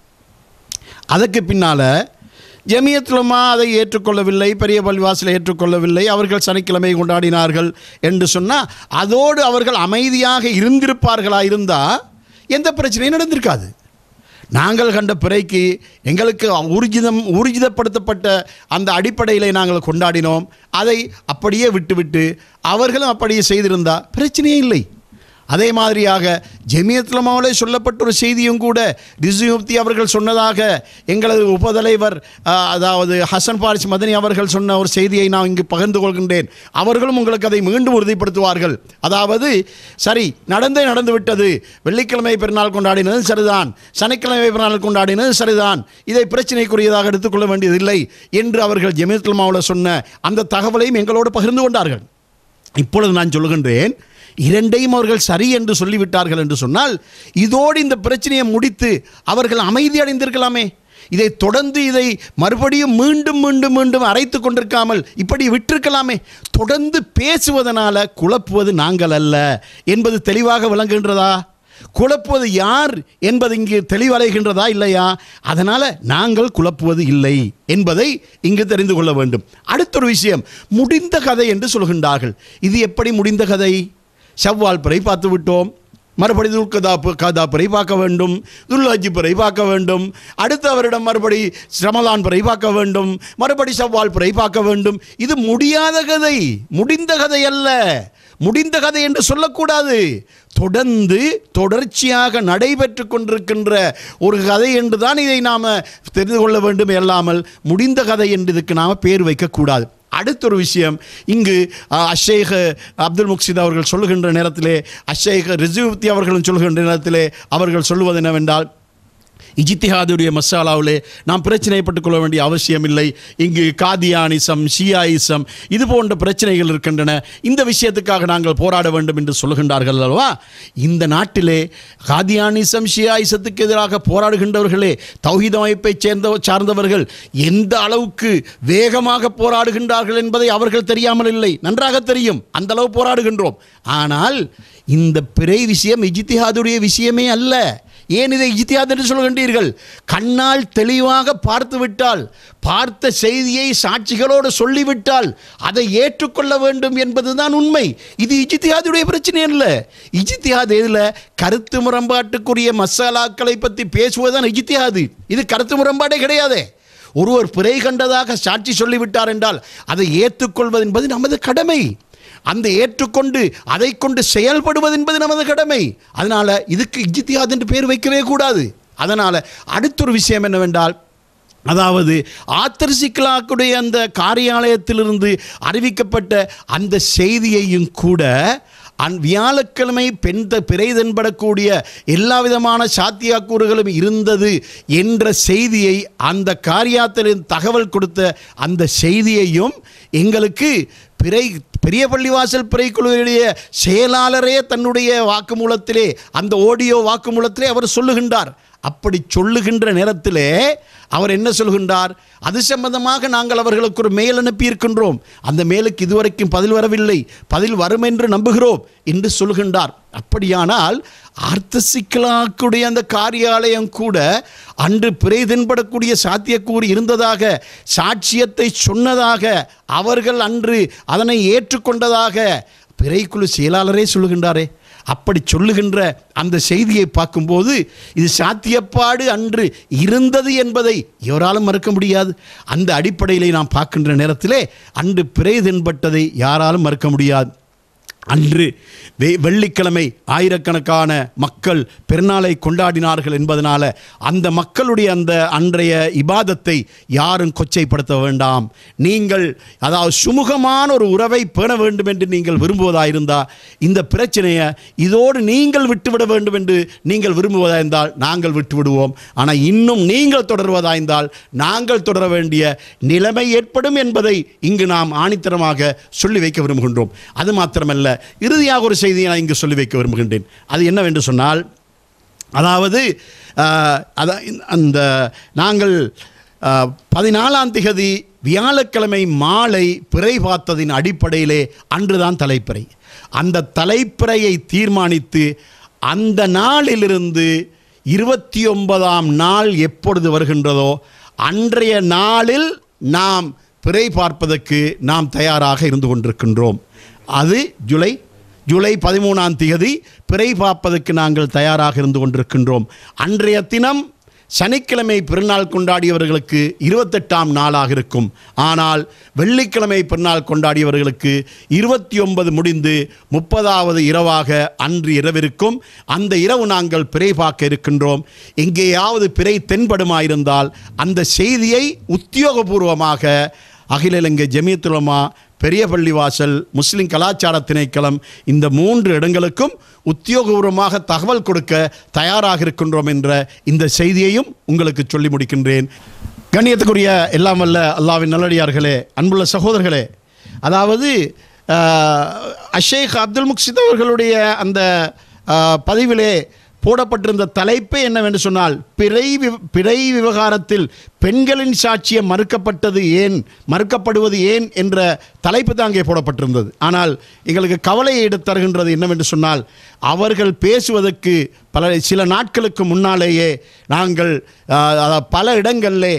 அதற்கு பின்னால் ஜமியத்துலமா அதை ஏற்றுக்கொள்ளவில்லை பெரிய பள்ளிவாசலை ஏற்றுக்கொள்ளவில்லை அவர்கள் சனிக்கிழமை கொண்டாடினார்கள் என்று சொன்னால் அதோடு அவர்கள் அமைதியாக இருந்திருப்பார்களா இருந்தால் எந்த பிரச்சனையும் நடந்திருக்காது நாங்கள் கண்ட பிறைக்கு எங்களுக்கு ஊர்ஜிதம் ஊர்ஜிதப்படுத்தப்பட்ட அந்த அடிப்படையில் நாங்கள் கொண்டாடினோம் அதை அப்படியே விட்டுவிட்டு அவர்களும் அப்படியே செய்திருந்தால் பிரச்சனையே இல்லை அதே மாதிரியாக ஜெமியத்லமாவிலே சொல்லப்பட்ட ஒரு செய்தியும் கூட ரிசுமுப்தி அவர்கள் சொன்னதாக எங்களது உபதலைவர் அதாவது ஹசன் பாரிஸ் மதனி அவர்கள் சொன்ன ஒரு செய்தியை நான் இங்கு பகிர்ந்து கொள்கின்றேன் அவர்களும் உங்களுக்கு அதை மீண்டும் உறுதிப்படுத்துவார்கள் அதாவது சரி நடந்தே நடந்து விட்டது வெள்ளிக்கிழமை பெருநாள் கொண்டாடினது சரிதான் சனிக்கிழமை பெருநாள் கொண்டாடினது சரிதான் இதை பிரச்சனைக்குரியதாக எடுத்துக்கொள்ள வேண்டியதில்லை என்று அவர்கள் ஜெமியத்லமாவில் சொன்ன அந்த தகவலையும் எங்களோடு பகிர்ந்து கொண்டார்கள் இப்பொழுது நான் சொல்லுகின்றேன் இரண்டையும் அவர்கள் சரி என்று சொல்லிவிட்டார்கள் என்று சொன்னால் இதோடு இந்த பிரச்சனையை முடித்து அவர்கள் அமைதி அடைந்திருக்கலாமே இதை தொடர்ந்து இதை மறுபடியும் மீண்டும் மீண்டும் மீண்டும் அரைத்து கொண்டிருக்காமல் இப்படி விட்டிருக்கலாமே தொடர்ந்து பேசுவதனால குழப்புவது நாங்கள் அல்ல என்பது தெளிவாக விளங்குகின்றதா குழப்புவது யார் என்பது இங்கு தெளிவடைகின்றதா இல்லையா அதனால் நாங்கள் குழப்புவது இல்லை என்பதை இங்கு தெரிந்து கொள்ள வேண்டும் அடுத்த ஒரு விஷயம் முடிந்த கதை என்று சொல்கின்றார்கள் இது எப்படி முடிந்த கதை ஷவ்வால் பிறை பார்த்து விட்டோம் மறுபடி துல்கதா கதா பிறை பார்க்க வேண்டும் துல்லாஜி பிறை பார்க்க வேண்டும் அடுத்த வருடம் மறுபடி ஸ்ரமலான் பிறை பார்க்க வேண்டும் மறுபடி ஷவ்வால் பிறை பார்க்க வேண்டும் இது முடியாத கதை முடிந்த கதை அல்ல முடிந்த கதை என்று சொல்லக்கூடாது தொடர்ந்து தொடர்ச்சியாக நடைபெற்று கொண்டிருக்கின்ற ஒரு கதை என்று தான் இதை நாம் தெரிந்து கொள்ள வேண்டும் இல்லாமல் முடிந்த கதை என்று இதுக்கு நாம் பேர் வைக்கக்கூடாது அடுத்த ஒரு விஷயம் இங்கு அஷேக அப்துல் முக்சித் அவர்கள் சொல்லுகின்ற நேரத்திலே அஷேக ரிசுவத்தி அவர்களும் சொல்லுகின்ற நேரத்திலே அவர்கள் சொல்லுவது என்னவென்றால் இஜித்திஹாதுடைய மசாலாவிலே நாம் பிரச்சனைப்பட்டு கொள்ள வேண்டிய அவசியம் இல்லை இங்கு காதியானிசம் ஷியாயிசம் இது போன்ற பிரச்சனைகள் இருக்கின்றன இந்த விஷயத்துக்காக நாங்கள் போராட வேண்டும் என்று சொல்கின்றார்கள் அல்லவா இந்த நாட்டிலே காதியானிசம் ஷியாயிசத்துக்கு எதிராக போராடுகின்றவர்களே தௌஹித அமைப்பை சேர்ந்த சார்ந்தவர்கள் எந்த அளவுக்கு வேகமாக போராடுகின்றார்கள் என்பதை அவர்கள் தெரியாமல் இல்லை நன்றாக தெரியும் அந்த அளவு போராடுகின்றோம் ஆனால் இந்த பிறை விஷயம் இஜித்திஹாதுடைய விஷயமே அல்ல ஏன் இதை இத்தியாத் என்று சொல்கின்றீர்கள் கண்ணால் தெளிவாக பார்த்துவிட்டால் பார்த்த செய்தியை சாட்சிகளோடு சொல்லிவிட்டால் அதை ஏற்றுக்கொள்ள வேண்டும் என்பதுதான் உண்மை இது இஜித்தியாதுடைய பிரச்சனை இல்லை இஜித்தியாது இதில் கருத்து முரண்பாட்டுக்குரிய மசாலாக்களை பற்றி பேசுவதுதான் இஜித்தியாது இது கருத்து முரண்பாடே கிடையாதே ஒருவர் பிறை கண்டதாக சாட்சி சொல்லிவிட்டார் என்றால் அதை ஏற்றுக்கொள்வது என்பது நமது கடமை அந்த ஏற்றுக்கொண்டு அதை கொண்டு செயல்படுவது என்பது நமது கடமை அதனால் இதுக்கு இஜித்தியாத் என்று பேர் வைக்கவே கூடாது அதனால் அடுத்தொரு விஷயம் என்னவென்றால் அதாவது ஆத்திரசிக்கலாக்குடைய அந்த காரியாலயத்திலிருந்து அறிவிக்கப்பட்ட அந்த செய்தியையும் கூட அந் வியாழக்கிழமை பெண்த பிறை தென்படக்கூடிய எல்லா விதமான சாத்தியாக்கூறுகளும் இருந்தது என்ற செய்தியை அந்த காரியாத்திலின் தகவல் கொடுத்த அந்த செய்தியையும் எங்களுக்கு பிறை பெரிய பள்ளிவாசல் பிறைக்குழுவினுடைய செயலாளரே தன்னுடைய வாக்குமூலத்திலே அந்த ஓடியோ வாக்குமூலத்திலே அவர் சொல்லுகின்றார் அப்படி சொல்லுகின்ற நேரத்திலே அவர் என்ன சொல்கின்றார் அது சம்பந்தமாக நாங்கள் அவர்களுக்கு ஒரு மேல் அனுப்பியிருக்கின்றோம் அந்த மேலுக்கு இதுவரைக்கும் பதில் வரவில்லை பதில் வரும் என்று நம்புகிறோம் என்று சொல்கின்றார் அப்படியானால் சிக்கலாக்கூடிய அந்த காரியாலயம் கூட அன்று பிறை தென்படக்கூடிய சாத்தியக்கூறு இருந்ததாக சாட்சியத்தை சொன்னதாக அவர்கள் அன்று அதனை ஏற்று ஏற்றுக்கொண்டதாக பிறைக்குழு செயலாளரே சொல்லுகின்றாரே அப்படி சொல்லுகின்ற அந்த செய்தியை பார்க்கும்போது இது சாத்தியப்பாடு அன்று இருந்தது என்பதை எவராலும் மறுக்க முடியாது அந்த அடிப்படையிலே நாம் பார்க்கின்ற நேரத்திலே அன்று பிறை தென்பட்டதை யாராலும் மறுக்க முடியாது அன்று வெள்ளிக்கிழமை ஆயிரக்கணக்கான மக்கள் பெருநாளை கொண்டாடினார்கள் என்பதனால் அந்த மக்களுடைய அந்த அன்றைய இபாதத்தை யாரும் கொச்சைப்படுத்த வேண்டாம் நீங்கள் அதாவது சுமூகமான ஒரு உறவை பேண வேண்டும் என்று நீங்கள் விரும்புவதாக இருந்தால் இந்த பிரச்சனையை இதோடு நீங்கள் விட்டுவிட வேண்டும் என்று நீங்கள் விரும்புவதாக இருந்தால் நாங்கள் விட்டுவிடுவோம் ஆனால் இன்னும் நீங்கள் தொடர்வதாக இருந்தால் நாங்கள் தொடர வேண்டிய நிலைமை ஏற்படும் என்பதை இங்கு நாம் ஆணித்தரமாக சொல்லி வைக்க விரும்புகின்றோம் அது மாத்திரமல்ல இறுதியாக ஒரு செய்தியை நான் இங்கு சொல்லி வைக்க விரும்புகின்றேன் அது என்னவென்று சொன்னால் அதாவது அதான் அந்த நாங்கள் பதினாலாம் திகதி வியாழக்கிழமை மாலை பிறை பார்த்ததின் அடிப்படையிலே அன்றுதான் தலைப்பிறை அந்த தலைப்பிறையை தீர்மானித்து அந்த நாளிலிருந்து இருபத்தி ஒன்பதாம் நாள் எப்பொழுது வருகின்றதோ அன்றைய நாளில் நாம் பிறை பார்ப்பதற்கு நாம் தயாராக இருந்து கொண்டிருக்கின்றோம் அது ஜூலை ஜூலை பதிமூணாம் தேதி பிறை பார்ப்பதற்கு நாங்கள் தயாராக இருந்து கொண்டிருக்கின்றோம் அன்றைய தினம் சனிக்கிழமை பிறநாள் கொண்டாடியவர்களுக்கு இருபத்தெட்டாம் நாளாக இருக்கும் ஆனால் வெள்ளிக்கிழமை பிறநாள் கொண்டாடியவர்களுக்கு இருபத்தி ஒன்பது முடிந்து முப்பதாவது இரவாக அன்று இரவிருக்கும் அந்த இரவு நாங்கள் பிறை பார்க்க இருக்கின்றோம் எங்கேயாவது பிறை தென்படுமாயிருந்தால் அந்த செய்தியை உத்தியோகபூர்வமாக அகில இலங்கை ஜமியத்துலமா பெரிய வாசல் முஸ்லீம் கலாச்சார திணைக்களம் இந்த மூன்று இடங்களுக்கும் உத்தியோகபூர்வமாக தகவல் கொடுக்க தயாராக இருக்கின்றோம் என்ற இந்த செய்தியையும் உங்களுக்கு சொல்லி முடிக்கின்றேன் கண்ணியத்துக்குரிய எல்லாம் வல்ல அல்லாவின் நல்லடியார்களே அன்புள்ள சகோதரர்களே அதாவது அஷேக் அப்துல் முக்சித் அவர்களுடைய அந்த பதிவிலே போடப்பட்டிருந்த தலைப்பே என்னவென்று சொன்னால் பிறை பிறை விவகாரத்தில் பெண்களின் சாட்சியம் மறுக்கப்பட்டது ஏன் மறுக்கப்படுவது ஏன் என்ற தலைப்பு தான் அங்கே போடப்பட்டிருந்தது ஆனால் எங்களுக்கு கவலையை தருகின்றது என்னவென்று சொன்னால் அவர்கள் பேசுவதற்கு பல சில நாட்களுக்கு முன்னாலேயே நாங்கள் பல இடங்களிலே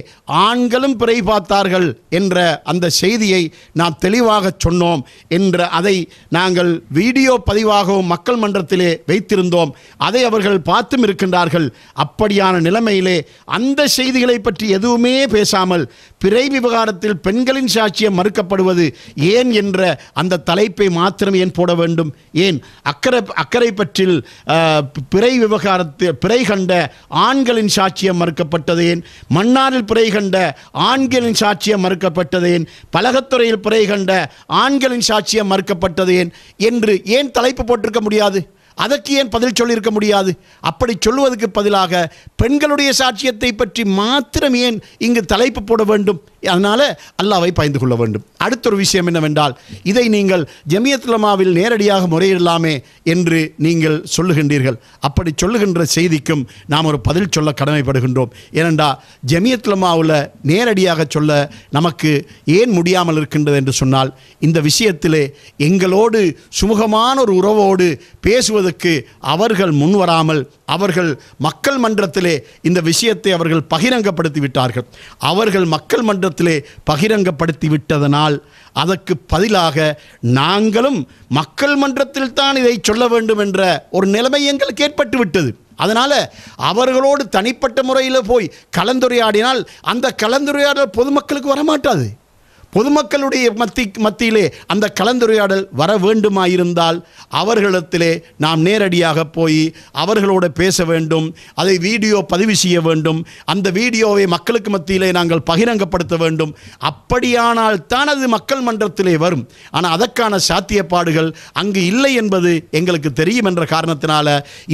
ஆண்களும் பிறை பார்த்தார்கள் என்ற அந்த செய்தியை நாம் தெளிவாக சொன்னோம் என்ற அதை நாங்கள் வீடியோ பதிவாகவும் மக்கள் மன்றத்திலே வைத்திருந்தோம் அதை அவர்கள் பார்த்தும் இருக்கின்றார்கள் அப்படியான நிலைமையிலே அந்த செய்திகளை பற்றி எதுவும் எதுவுமே பேசாமல் பிறை விவகாரத்தில் பெண்களின் சாட்சியம் மறுக்கப்படுவது ஏன் என்ற அந்த தலைப்பை மாத்திரம் ஏன் போட வேண்டும் ஏன் அக்கறை அக்கறை பற்றில் பிறை விவகாரத்தில் பிறை கண்ட ஆண்களின் சாட்சியம் மறுக்கப்பட்டது ஏன் மன்னாரில் பிறை கண்ட ஆண்களின் சாட்சியம் மறுக்கப்பட்டது ஏன் பலகத்துறையில் பிறை கண்ட ஆண்களின் சாட்சியம் மறுக்கப்பட்டது ஏன் என்று ஏன் தலைப்பு போட்டிருக்க முடியாது அதற்கு ஏன் பதில் சொல்லியிருக்க முடியாது அப்படி சொல்லுவதற்கு பதிலாக பெண்களுடைய சாட்சியத்தை பற்றி மாத்திரம் ஏன் இங்கு தலைப்பு போட வேண்டும் அதனால் அல்லாவை பயந்து கொள்ள வேண்டும் அடுத்த ஒரு விஷயம் என்னவென்றால் இதை நீங்கள் ஜெமியத்லமாவில் நேரடியாக முறையிடலாமே என்று நீங்கள் சொல்லுகின்றீர்கள் அப்படி சொல்லுகின்ற செய்திக்கும் நாம் ஒரு பதில் சொல்ல கடமைப்படுகின்றோம் ஏனென்றா ஜெமியத்லமாவில் நேரடியாக சொல்ல நமக்கு ஏன் முடியாமல் இருக்கின்றது என்று சொன்னால் இந்த விஷயத்திலே எங்களோடு சுமூகமான ஒரு உறவோடு பேசுவதற்கு அவர்கள் முன்வராமல் அவர்கள் மக்கள் மன்றத்திலே இந்த விஷயத்தை அவர்கள் பகிரங்கப்படுத்தி விட்டார்கள் அவர்கள் மக்கள் மன்ற மக்களிடத்திலே பகிரங்கப்படுத்தி விட்டதனால் அதற்கு பதிலாக நாங்களும் மக்கள் மன்றத்தில் தான் இதை சொல்ல வேண்டும் என்ற ஒரு நிலைமை எங்களுக்கு ஏற்பட்டு விட்டது அதனால் அவர்களோடு தனிப்பட்ட முறையில் போய் கலந்துரையாடினால் அந்த கலந்துரையாடல் பொதுமக்களுக்கு வரமாட்டாது பொதுமக்களுடைய மத்தி மத்தியிலே அந்த கலந்துரையாடல் வர வேண்டுமாயிருந்தால் அவர்களிடத்திலே நாம் நேரடியாக போய் அவர்களோடு பேச வேண்டும் அதை வீடியோ பதிவு செய்ய வேண்டும் அந்த வீடியோவை மக்களுக்கு மத்தியிலே நாங்கள் பகிரங்கப்படுத்த வேண்டும் அப்படியானால் தான் அது மக்கள் மன்றத்திலே வரும் ஆனால் அதற்கான சாத்தியப்பாடுகள் அங்கு இல்லை என்பது எங்களுக்கு தெரியும் என்ற காரணத்தினால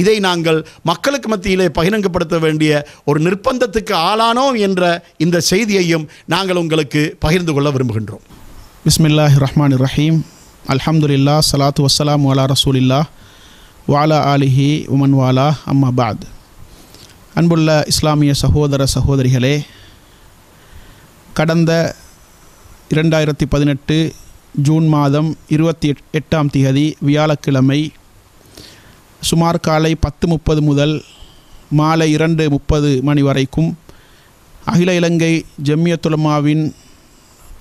இதை நாங்கள் மக்களுக்கு மத்தியிலே பகிரங்கப்படுத்த வேண்டிய ஒரு நிர்பந்தத்துக்கு ஆளானோம் என்ற இந்த செய்தியையும் நாங்கள் உங்களுக்கு பகிர்ந்து கொள்ள விரும்புகிறோம் விரும்புகின்றோம் பிஸ்மில்லாஹ் ரஹ்மான் ரஹீம் அல்ஹம்துல்லா சலாத்து வசலாம் வாலா ரசூலில்லா வாலா ஆலிஹி உமன் வாலா அம்மா பாத் அன்புள்ள இஸ்லாமிய சகோதர சகோதரிகளே கடந்த இரண்டாயிரத்தி பதினெட்டு ஜூன் மாதம் இருபத்தி எட்டாம் தேதி வியாழக்கிழமை சுமார் காலை பத்து முப்பது முதல் மாலை இரண்டு முப்பது மணி வரைக்கும் அகில இலங்கை ஜம்யத்துலமாவின்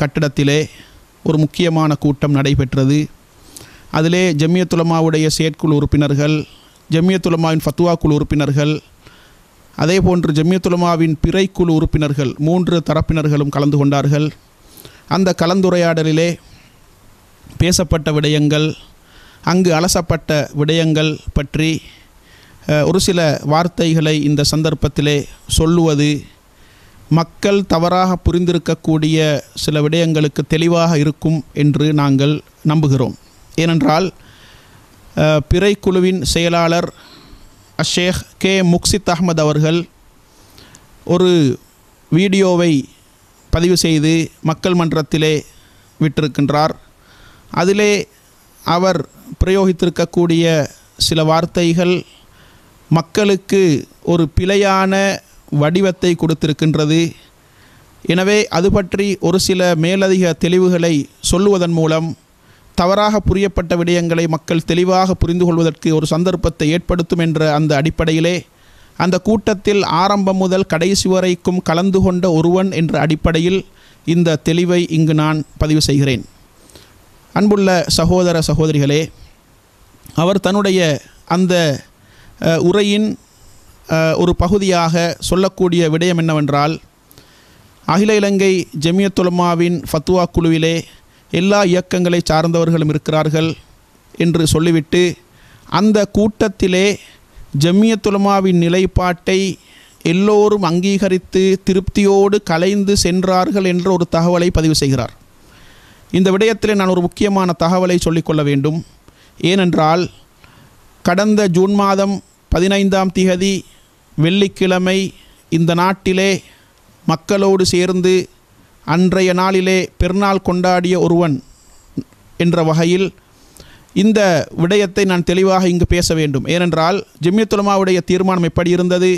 கட்டடத்திலே ஒரு முக்கியமான கூட்டம் நடைபெற்றது அதிலே ஜம்மியத்துலமாவுடைய செயற்குழு உறுப்பினர்கள் ஜம்மியத்துலமாவின் ஃபத்துவா குழு உறுப்பினர்கள் அதே போன்று ஜம்மியத்துலமாவின் பிறைக்குழு உறுப்பினர்கள் மூன்று தரப்பினர்களும் கலந்து கொண்டார்கள் அந்த கலந்துரையாடலிலே பேசப்பட்ட விடயங்கள் அங்கு அலசப்பட்ட விடயங்கள் பற்றி ஒரு சில வார்த்தைகளை இந்த சந்தர்ப்பத்திலே சொல்லுவது மக்கள் தவறாக புரிந்திருக்கக்கூடிய சில விடயங்களுக்கு தெளிவாக இருக்கும் என்று நாங்கள் நம்புகிறோம் ஏனென்றால் பிறை குழுவின் செயலாளர் அஷேக் கே முக்சித் அகமது அவர்கள் ஒரு வீடியோவை பதிவு செய்து மக்கள் மன்றத்திலே விட்டிருக்கின்றார் அதிலே அவர் பிரயோகித்திருக்கக்கூடிய சில வார்த்தைகள் மக்களுக்கு ஒரு பிழையான வடிவத்தை கொடுத்திருக்கின்றது எனவே அது பற்றி ஒரு சில மேலதிக தெளிவுகளை சொல்லுவதன் மூலம் தவறாக புரியப்பட்ட விடயங்களை மக்கள் தெளிவாக புரிந்து கொள்வதற்கு ஒரு சந்தர்ப்பத்தை ஏற்படுத்தும் என்ற அந்த அடிப்படையிலே அந்த கூட்டத்தில் ஆரம்பம் முதல் கடைசி வரைக்கும் கலந்து கொண்ட ஒருவன் என்ற அடிப்படையில் இந்த தெளிவை இங்கு நான் பதிவு செய்கிறேன் அன்புள்ள சகோதர சகோதரிகளே அவர் தன்னுடைய அந்த உரையின் ஒரு பகுதியாக சொல்லக்கூடிய விடயம் என்னவென்றால் அகில இலங்கை ஜெமியத்துலமாவின் ஃபத்துவா குழுவிலே எல்லா இயக்கங்களை சார்ந்தவர்களும் இருக்கிறார்கள் என்று சொல்லிவிட்டு அந்த கூட்டத்திலே ஜம்மியத்துலமாவின் நிலைப்பாட்டை எல்லோரும் அங்கீகரித்து திருப்தியோடு கலைந்து சென்றார்கள் என்ற ஒரு தகவலை பதிவு செய்கிறார் இந்த விடயத்தில் நான் ஒரு முக்கியமான தகவலை சொல்லிக்கொள்ள வேண்டும் ஏனென்றால் கடந்த ஜூன் மாதம் பதினைந்தாம் திகதி வெள்ளிக்கிழமை இந்த நாட்டிலே மக்களோடு சேர்ந்து அன்றைய நாளிலே பெருநாள் கொண்டாடிய ஒருவன் என்ற வகையில் இந்த விடயத்தை நான் தெளிவாக இங்கு பேச வேண்டும் ஏனென்றால் ஜிம்யத்துலமாவுடைய தீர்மானம் எப்படி இருந்தது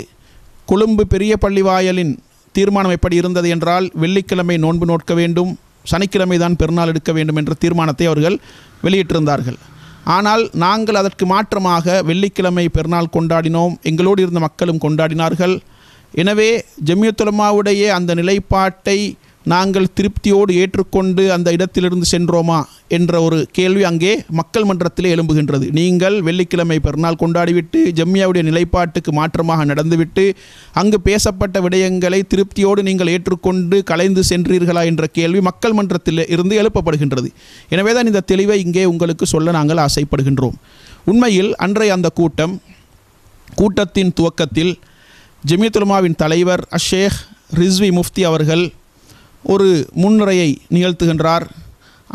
கொழும்பு பெரிய பள்ளிவாயலின் தீர்மானம் எப்படி இருந்தது என்றால் வெள்ளிக்கிழமை நோன்பு நோட்க வேண்டும் சனிக்கிழமை தான் பெருநாள் எடுக்க வேண்டும் என்ற தீர்மானத்தை அவர்கள் வெளியிட்டிருந்தார்கள் ஆனால் நாங்கள் அதற்கு மாற்றமாக வெள்ளிக்கிழமை பெருநாள் கொண்டாடினோம் எங்களோடு இருந்த மக்களும் கொண்டாடினார்கள் எனவே ஜெமியத்துலமாவுடைய அந்த நிலைப்பாட்டை நாங்கள் திருப்தியோடு ஏற்றுக்கொண்டு அந்த இடத்திலிருந்து சென்றோமா என்ற ஒரு கேள்வி அங்கே மக்கள் மன்றத்தில் எழும்புகின்றது நீங்கள் வெள்ளிக்கிழமை பெருநாள் கொண்டாடிவிட்டு ஜம்மியாவுடைய நிலைப்பாட்டுக்கு மாற்றமாக நடந்துவிட்டு அங்கு பேசப்பட்ட விடயங்களை திருப்தியோடு நீங்கள் ஏற்றுக்கொண்டு கலைந்து சென்றீர்களா என்ற கேள்வி மக்கள் மன்றத்தில் இருந்து எழுப்பப்படுகின்றது எனவே தான் இந்த தெளிவை இங்கே உங்களுக்கு சொல்ல நாங்கள் ஆசைப்படுகின்றோம் உண்மையில் அன்றைய அந்த கூட்டம் கூட்டத்தின் துவக்கத்தில் ஜமியத்துலமாவின் தலைவர் அஷேக் ரிஸ்வி முஃப்தி அவர்கள் ஒரு முன்னுரையை நிகழ்த்துகின்றார்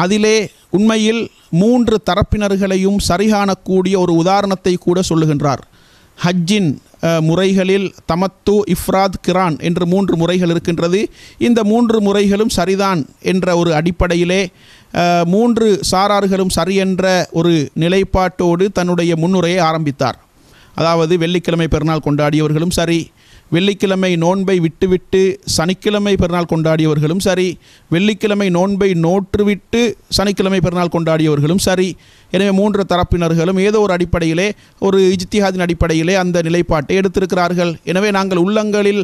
அதிலே உண்மையில் மூன்று தரப்பினர்களையும் சரிகாணக்கூடிய ஒரு உதாரணத்தை கூட சொல்லுகின்றார் ஹஜ்ஜின் முறைகளில் தமத்து இஃப்ராத் கிரான் என்று மூன்று முறைகள் இருக்கின்றது இந்த மூன்று முறைகளும் சரிதான் என்ற ஒரு அடிப்படையிலே மூன்று சாரார்களும் சரி என்ற ஒரு நிலைப்பாட்டோடு தன்னுடைய முன்னுரையை ஆரம்பித்தார் அதாவது வெள்ளிக்கிழமை பெருநாள் கொண்டாடியவர்களும் சரி வெள்ளிக்கிழமை நோன்பை விட்டுவிட்டு சனிக்கிழமை பெருநாள் கொண்டாடியவர்களும் சரி வெள்ளிக்கிழமை நோன்பை நோற்றுவிட்டு சனிக்கிழமை பெருநாள் கொண்டாடியவர்களும் சரி எனவே மூன்று தரப்பினர்களும் ஏதோ ஒரு அடிப்படையிலே ஒரு இஜ்திஹாதின் அடிப்படையிலே அந்த நிலைப்பாட்டை எடுத்திருக்கிறார்கள் எனவே நாங்கள் உள்ளங்களில்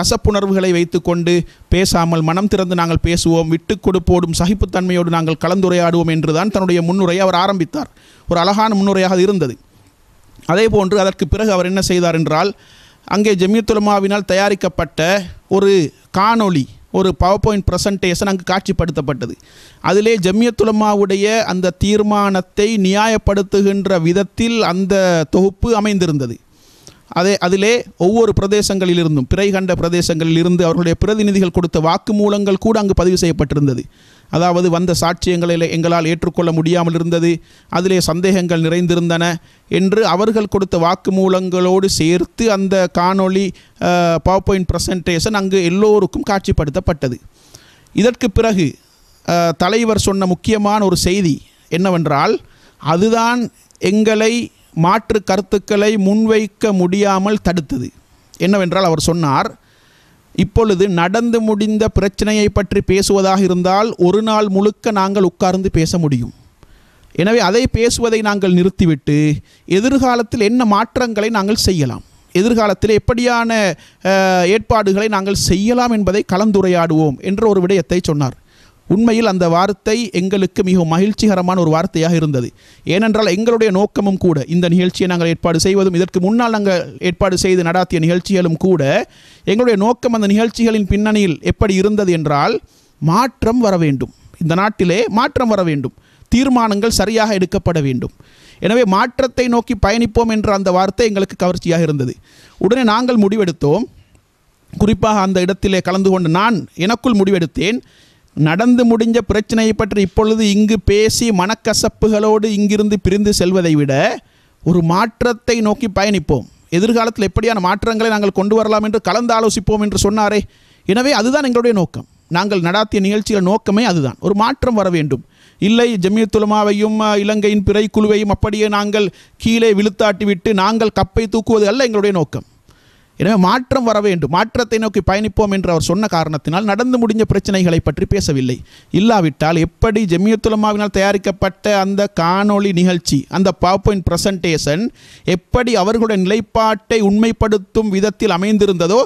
கசப்புணர்வுகளை வைத்துக்கொண்டு பேசாமல் மனம் திறந்து நாங்கள் பேசுவோம் விட்டு கொடுப்போடும் சகிப்புத்தன்மையோடு நாங்கள் கலந்துரையாடுவோம் என்றுதான் தன்னுடைய முன்னுரையை அவர் ஆரம்பித்தார் ஒரு அழகான முன்னுரையாக இருந்தது அதே போன்று அதற்கு பிறகு அவர் என்ன செய்தார் என்றால் அங்கே ஜெமியத்துலமாவினால் தயாரிக்கப்பட்ட ஒரு காணொளி ஒரு பவர் பாயிண்ட் ப்ரெசன்டேஷன் அங்கு காட்சிப்படுத்தப்பட்டது அதிலே ஜம்யத்துலமாவுடைய அந்த தீர்மானத்தை நியாயப்படுத்துகின்ற விதத்தில் அந்த தொகுப்பு அமைந்திருந்தது அதே அதிலே ஒவ்வொரு பிரதேசங்களிலிருந்தும் பிறை கண்ட பிரதேசங்களிலிருந்து அவர்களுடைய பிரதிநிதிகள் கொடுத்த வாக்குமூலங்கள் கூட அங்கு பதிவு செய்யப்பட்டிருந்தது அதாவது வந்த சாட்சியங்களில் எங்களால் ஏற்றுக்கொள்ள முடியாமல் இருந்தது அதிலே சந்தேகங்கள் நிறைந்திருந்தன என்று அவர்கள் கொடுத்த வாக்குமூலங்களோடு சேர்த்து அந்த காணொளி பவர் பாயிண்ட் ப்ரெசன்டேஷன் அங்கு எல்லோருக்கும் காட்சிப்படுத்தப்பட்டது இதற்கு பிறகு தலைவர் சொன்ன முக்கியமான ஒரு செய்தி என்னவென்றால் அதுதான் எங்களை மாற்று கருத்துக்களை முன்வைக்க முடியாமல் தடுத்தது என்னவென்றால் அவர் சொன்னார் இப்பொழுது நடந்து முடிந்த பிரச்சனையை பற்றி பேசுவதாக இருந்தால் ஒரு நாள் முழுக்க நாங்கள் உட்கார்ந்து பேச முடியும் எனவே அதை பேசுவதை நாங்கள் நிறுத்திவிட்டு எதிர்காலத்தில் என்ன மாற்றங்களை நாங்கள் செய்யலாம் எதிர்காலத்தில் எப்படியான ஏற்பாடுகளை நாங்கள் செய்யலாம் என்பதை கலந்துரையாடுவோம் என்ற ஒரு விடயத்தை சொன்னார் உண்மையில் அந்த வார்த்தை எங்களுக்கு மிகவும் மகிழ்ச்சிகரமான ஒரு வார்த்தையாக இருந்தது ஏனென்றால் எங்களுடைய நோக்கமும் கூட இந்த நிகழ்ச்சியை நாங்கள் ஏற்பாடு செய்வதும் இதற்கு முன்னால் நாங்கள் ஏற்பாடு செய்து நடாத்திய நிகழ்ச்சிகளும் கூட எங்களுடைய நோக்கம் அந்த நிகழ்ச்சிகளின் பின்னணியில் எப்படி இருந்தது என்றால் மாற்றம் வர வேண்டும் இந்த நாட்டிலே மாற்றம் வர வேண்டும் தீர்மானங்கள் சரியாக எடுக்கப்பட வேண்டும் எனவே மாற்றத்தை நோக்கி பயணிப்போம் என்ற அந்த வார்த்தை எங்களுக்கு கவர்ச்சியாக இருந்தது உடனே நாங்கள் முடிவெடுத்தோம் குறிப்பாக அந்த இடத்திலே கலந்து கொண்டு நான் எனக்குள் முடிவெடுத்தேன் நடந்து முடிஞ்ச பிரச்சனையை பற்றி இப்பொழுது இங்கு பேசி மனக்கசப்புகளோடு இங்கிருந்து பிரிந்து செல்வதை விட ஒரு மாற்றத்தை நோக்கி பயணிப்போம் எதிர்காலத்தில் எப்படியான மாற்றங்களை நாங்கள் கொண்டு வரலாம் என்று கலந்து ஆலோசிப்போம் என்று சொன்னாரே எனவே அதுதான் எங்களுடைய நோக்கம் நாங்கள் நடாத்திய நிகழ்ச்சிகள் நோக்கமே அதுதான் ஒரு மாற்றம் வர வேண்டும் இல்லை ஜமியத்துலமாவையும் இலங்கையின் பிறை குழுவையும் அப்படியே நாங்கள் கீழே விழுத்தாட்டிவிட்டு நாங்கள் கப்பை தூக்குவது அல்ல எங்களுடைய நோக்கம் எனவே மாற்றம் வர வேண்டும் மாற்றத்தை நோக்கி பயணிப்போம் என்று அவர் சொன்ன காரணத்தினால் நடந்து முடிஞ்ச பிரச்சனைகளை பற்றி பேசவில்லை இல்லாவிட்டால் எப்படி ஜெமியத்துலமாவினால் தயாரிக்கப்பட்ட அந்த காணொளி நிகழ்ச்சி அந்த பாப்பாயின் பிரசன்டேஷன் எப்படி அவர்களுடைய நிலைப்பாட்டை உண்மைப்படுத்தும் விதத்தில் அமைந்திருந்ததோ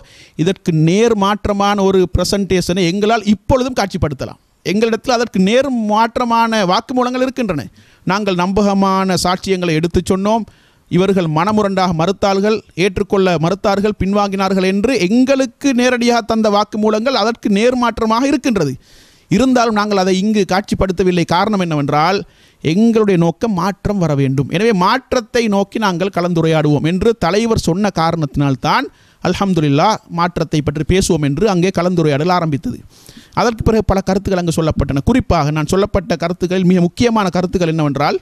இதற்கு நேர் மாற்றமான ஒரு பிரசன்டேஷனை எங்களால் இப்பொழுதும் காட்சிப்படுத்தலாம் எங்களிடத்தில் அதற்கு நேர் மாற்றமான வாக்குமூலங்கள் இருக்கின்றன நாங்கள் நம்பகமான சாட்சியங்களை எடுத்து சொன்னோம் இவர்கள் மனமுரண்டாக மறுத்தார்கள் ஏற்றுக்கொள்ள மறுத்தார்கள் பின்வாங்கினார்கள் என்று எங்களுக்கு நேரடியாக தந்த வாக்குமூலங்கள் அதற்கு நேர்மாற்றமாக இருக்கின்றது இருந்தாலும் நாங்கள் அதை இங்கு காட்சிப்படுத்தவில்லை காரணம் என்னவென்றால் எங்களுடைய நோக்கம் மாற்றம் வர வேண்டும் எனவே மாற்றத்தை நோக்கி நாங்கள் கலந்துரையாடுவோம் என்று தலைவர் சொன்ன காரணத்தினால்தான் அல்ஹம்துலில்லா மாற்றத்தை பற்றி பேசுவோம் என்று அங்கே கலந்துரையாடல் ஆரம்பித்தது அதற்கு பிறகு பல கருத்துக்கள் அங்கு சொல்லப்பட்டன குறிப்பாக நான் சொல்லப்பட்ட கருத்துக்களில் மிக முக்கியமான கருத்துக்கள் என்னவென்றால்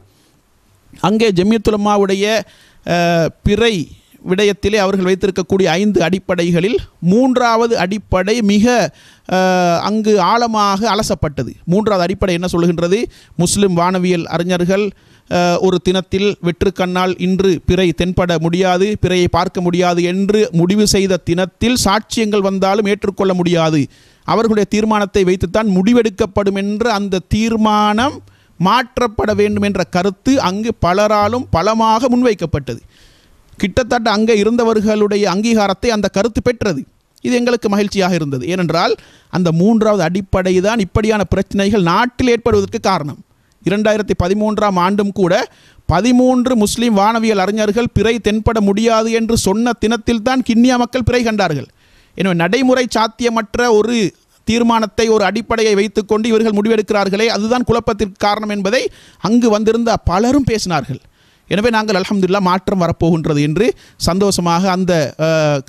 அங்கே ஜெமியத்துலமாவுடைய பிறை விடயத்திலே அவர்கள் வைத்திருக்கக்கூடிய ஐந்து அடிப்படைகளில் மூன்றாவது அடிப்படை மிக அங்கு ஆழமாக அலசப்பட்டது மூன்றாவது அடிப்படை என்ன சொல்லுகின்றது முஸ்லிம் வானவியல் அறிஞர்கள் ஒரு தினத்தில் வெற்றுக்கண்ணால் இன்று பிறை தென்பட முடியாது பிறையை பார்க்க முடியாது என்று முடிவு செய்த தினத்தில் சாட்சியங்கள் வந்தாலும் ஏற்றுக்கொள்ள முடியாது அவர்களுடைய தீர்மானத்தை வைத்துத்தான் முடிவெடுக்கப்படும் என்று அந்த தீர்மானம் மாற்றப்பட வேண்டும் என்ற கருத்து அங்கு பலராலும் பலமாக முன்வைக்கப்பட்டது கிட்டத்தட்ட அங்கே இருந்தவர்களுடைய அங்கீகாரத்தை அந்த கருத்து பெற்றது இது எங்களுக்கு மகிழ்ச்சியாக இருந்தது ஏனென்றால் அந்த மூன்றாவது அடிப்படை தான் இப்படியான பிரச்சனைகள் நாட்டில் ஏற்படுவதற்கு காரணம் இரண்டாயிரத்தி பதிமூன்றாம் ஆண்டும் கூட பதிமூன்று முஸ்லீம் வானவியல் அறிஞர்கள் பிறை தென்பட முடியாது என்று சொன்ன தினத்தில்தான் கிண்ணியா மக்கள் பிறை கண்டார்கள் எனவே நடைமுறை சாத்தியமற்ற ஒரு தீர்மானத்தை ஒரு அடிப்படையை வைத்துக்கொண்டு இவர்கள் முடிவெடுக்கிறார்களே அதுதான் குழப்பத்திற்கு காரணம் என்பதை அங்கு வந்திருந்த பலரும் பேசினார்கள் எனவே நாங்கள் அலமதுல்லா மாற்றம் வரப்போகின்றது என்று சந்தோஷமாக அந்த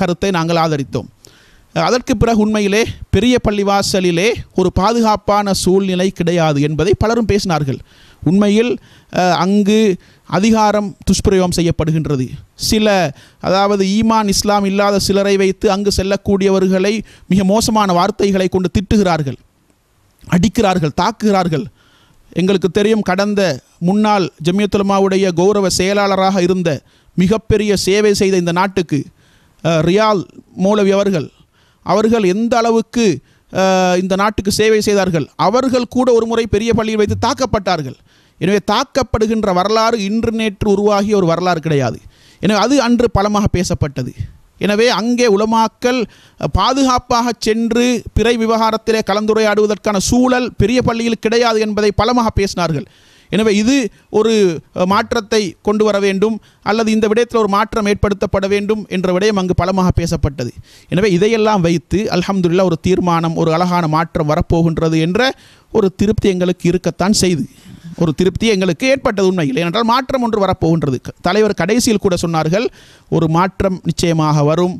கருத்தை நாங்கள் ஆதரித்தோம் அதற்கு பிறகு உண்மையிலே பெரிய பள்ளிவாசலிலே ஒரு பாதுகாப்பான சூழ்நிலை கிடையாது என்பதை பலரும் பேசினார்கள் உண்மையில் அங்கு அதிகாரம் துஷ்பிரயோகம் செய்யப்படுகின்றது சில அதாவது ஈமான் இஸ்லாம் இல்லாத சிலரை வைத்து அங்கு செல்லக்கூடியவர்களை மிக மோசமான வார்த்தைகளை கொண்டு திட்டுகிறார்கள் அடிக்கிறார்கள் தாக்குகிறார்கள் எங்களுக்கு தெரியும் கடந்த முன்னாள் ஜம்யத்துலமாவுடைய கௌரவ செயலாளராக இருந்த மிகப்பெரிய சேவை செய்த இந்த நாட்டுக்கு ரியால் மூலவியவர்கள் அவர்கள் அவர்கள் எந்த அளவுக்கு இந்த நாட்டுக்கு சேவை செய்தார்கள் அவர்கள் கூட ஒரு முறை பெரிய பள்ளியில் வைத்து தாக்கப்பட்டார்கள் எனவே தாக்கப்படுகின்ற வரலாறு இன்று நேற்று உருவாகிய ஒரு வரலாறு கிடையாது எனவே அது அன்று பலமாக பேசப்பட்டது எனவே அங்கே உலமாக்கல் பாதுகாப்பாக சென்று பிறை விவகாரத்திலே கலந்துரையாடுவதற்கான சூழல் பெரிய பள்ளியில் கிடையாது என்பதை பலமாக பேசினார்கள் எனவே இது ஒரு மாற்றத்தை கொண்டு வர வேண்டும் அல்லது இந்த விடயத்தில் ஒரு மாற்றம் ஏற்படுத்தப்பட வேண்டும் என்ற விடயம் அங்கு பலமாக பேசப்பட்டது எனவே இதையெல்லாம் வைத்து அல்ஹம்துல்லா ஒரு தீர்மானம் ஒரு அழகான மாற்றம் வரப்போகின்றது என்ற ஒரு திருப்தி எங்களுக்கு இருக்கத்தான் செய்து ஒரு திருப்தி எங்களுக்கு ஏற்பட்டது உண்மையில் ஏனென்றால் மாற்றம் ஒன்று வரப்போகின்றது தலைவர் கடைசியில் கூட சொன்னார்கள் ஒரு மாற்றம் நிச்சயமாக வரும்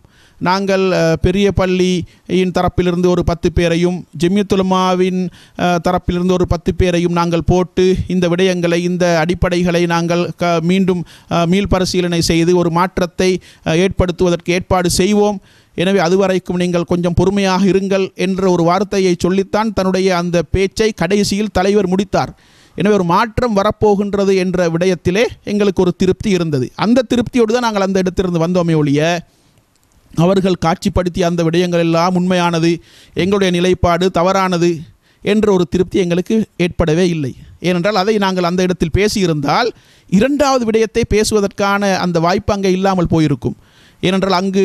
நாங்கள் பெரிய பள்ளியின் தரப்பிலிருந்து ஒரு பத்து பேரையும் ஜெமியத்துலமாவின் தரப்பிலிருந்து ஒரு பத்து பேரையும் நாங்கள் போட்டு இந்த விடயங்களை இந்த அடிப்படைகளை நாங்கள் க மீண்டும் மீள்பரிசீலனை செய்து ஒரு மாற்றத்தை ஏற்படுத்துவதற்கு ஏற்பாடு செய்வோம் எனவே அதுவரைக்கும் நீங்கள் கொஞ்சம் பொறுமையாக இருங்கள் என்ற ஒரு வார்த்தையை சொல்லித்தான் தன்னுடைய அந்த பேச்சை கடைசியில் தலைவர் முடித்தார் எனவே ஒரு மாற்றம் வரப்போகின்றது என்ற விடயத்திலே எங்களுக்கு ஒரு திருப்தி இருந்தது அந்த திருப்தியோடு தான் நாங்கள் அந்த இடத்திலிருந்து வந்தோமே ஒழிய அவர்கள் காட்சிப்படுத்திய அந்த விடயங்கள் எல்லாம் உண்மையானது எங்களுடைய நிலைப்பாடு தவறானது என்ற ஒரு திருப்தி எங்களுக்கு ஏற்படவே இல்லை ஏனென்றால் அதை நாங்கள் அந்த இடத்தில் பேசியிருந்தால் இரண்டாவது விடயத்தை பேசுவதற்கான அந்த வாய்ப்பு அங்கே இல்லாமல் போயிருக்கும் ஏனென்றால் அங்கு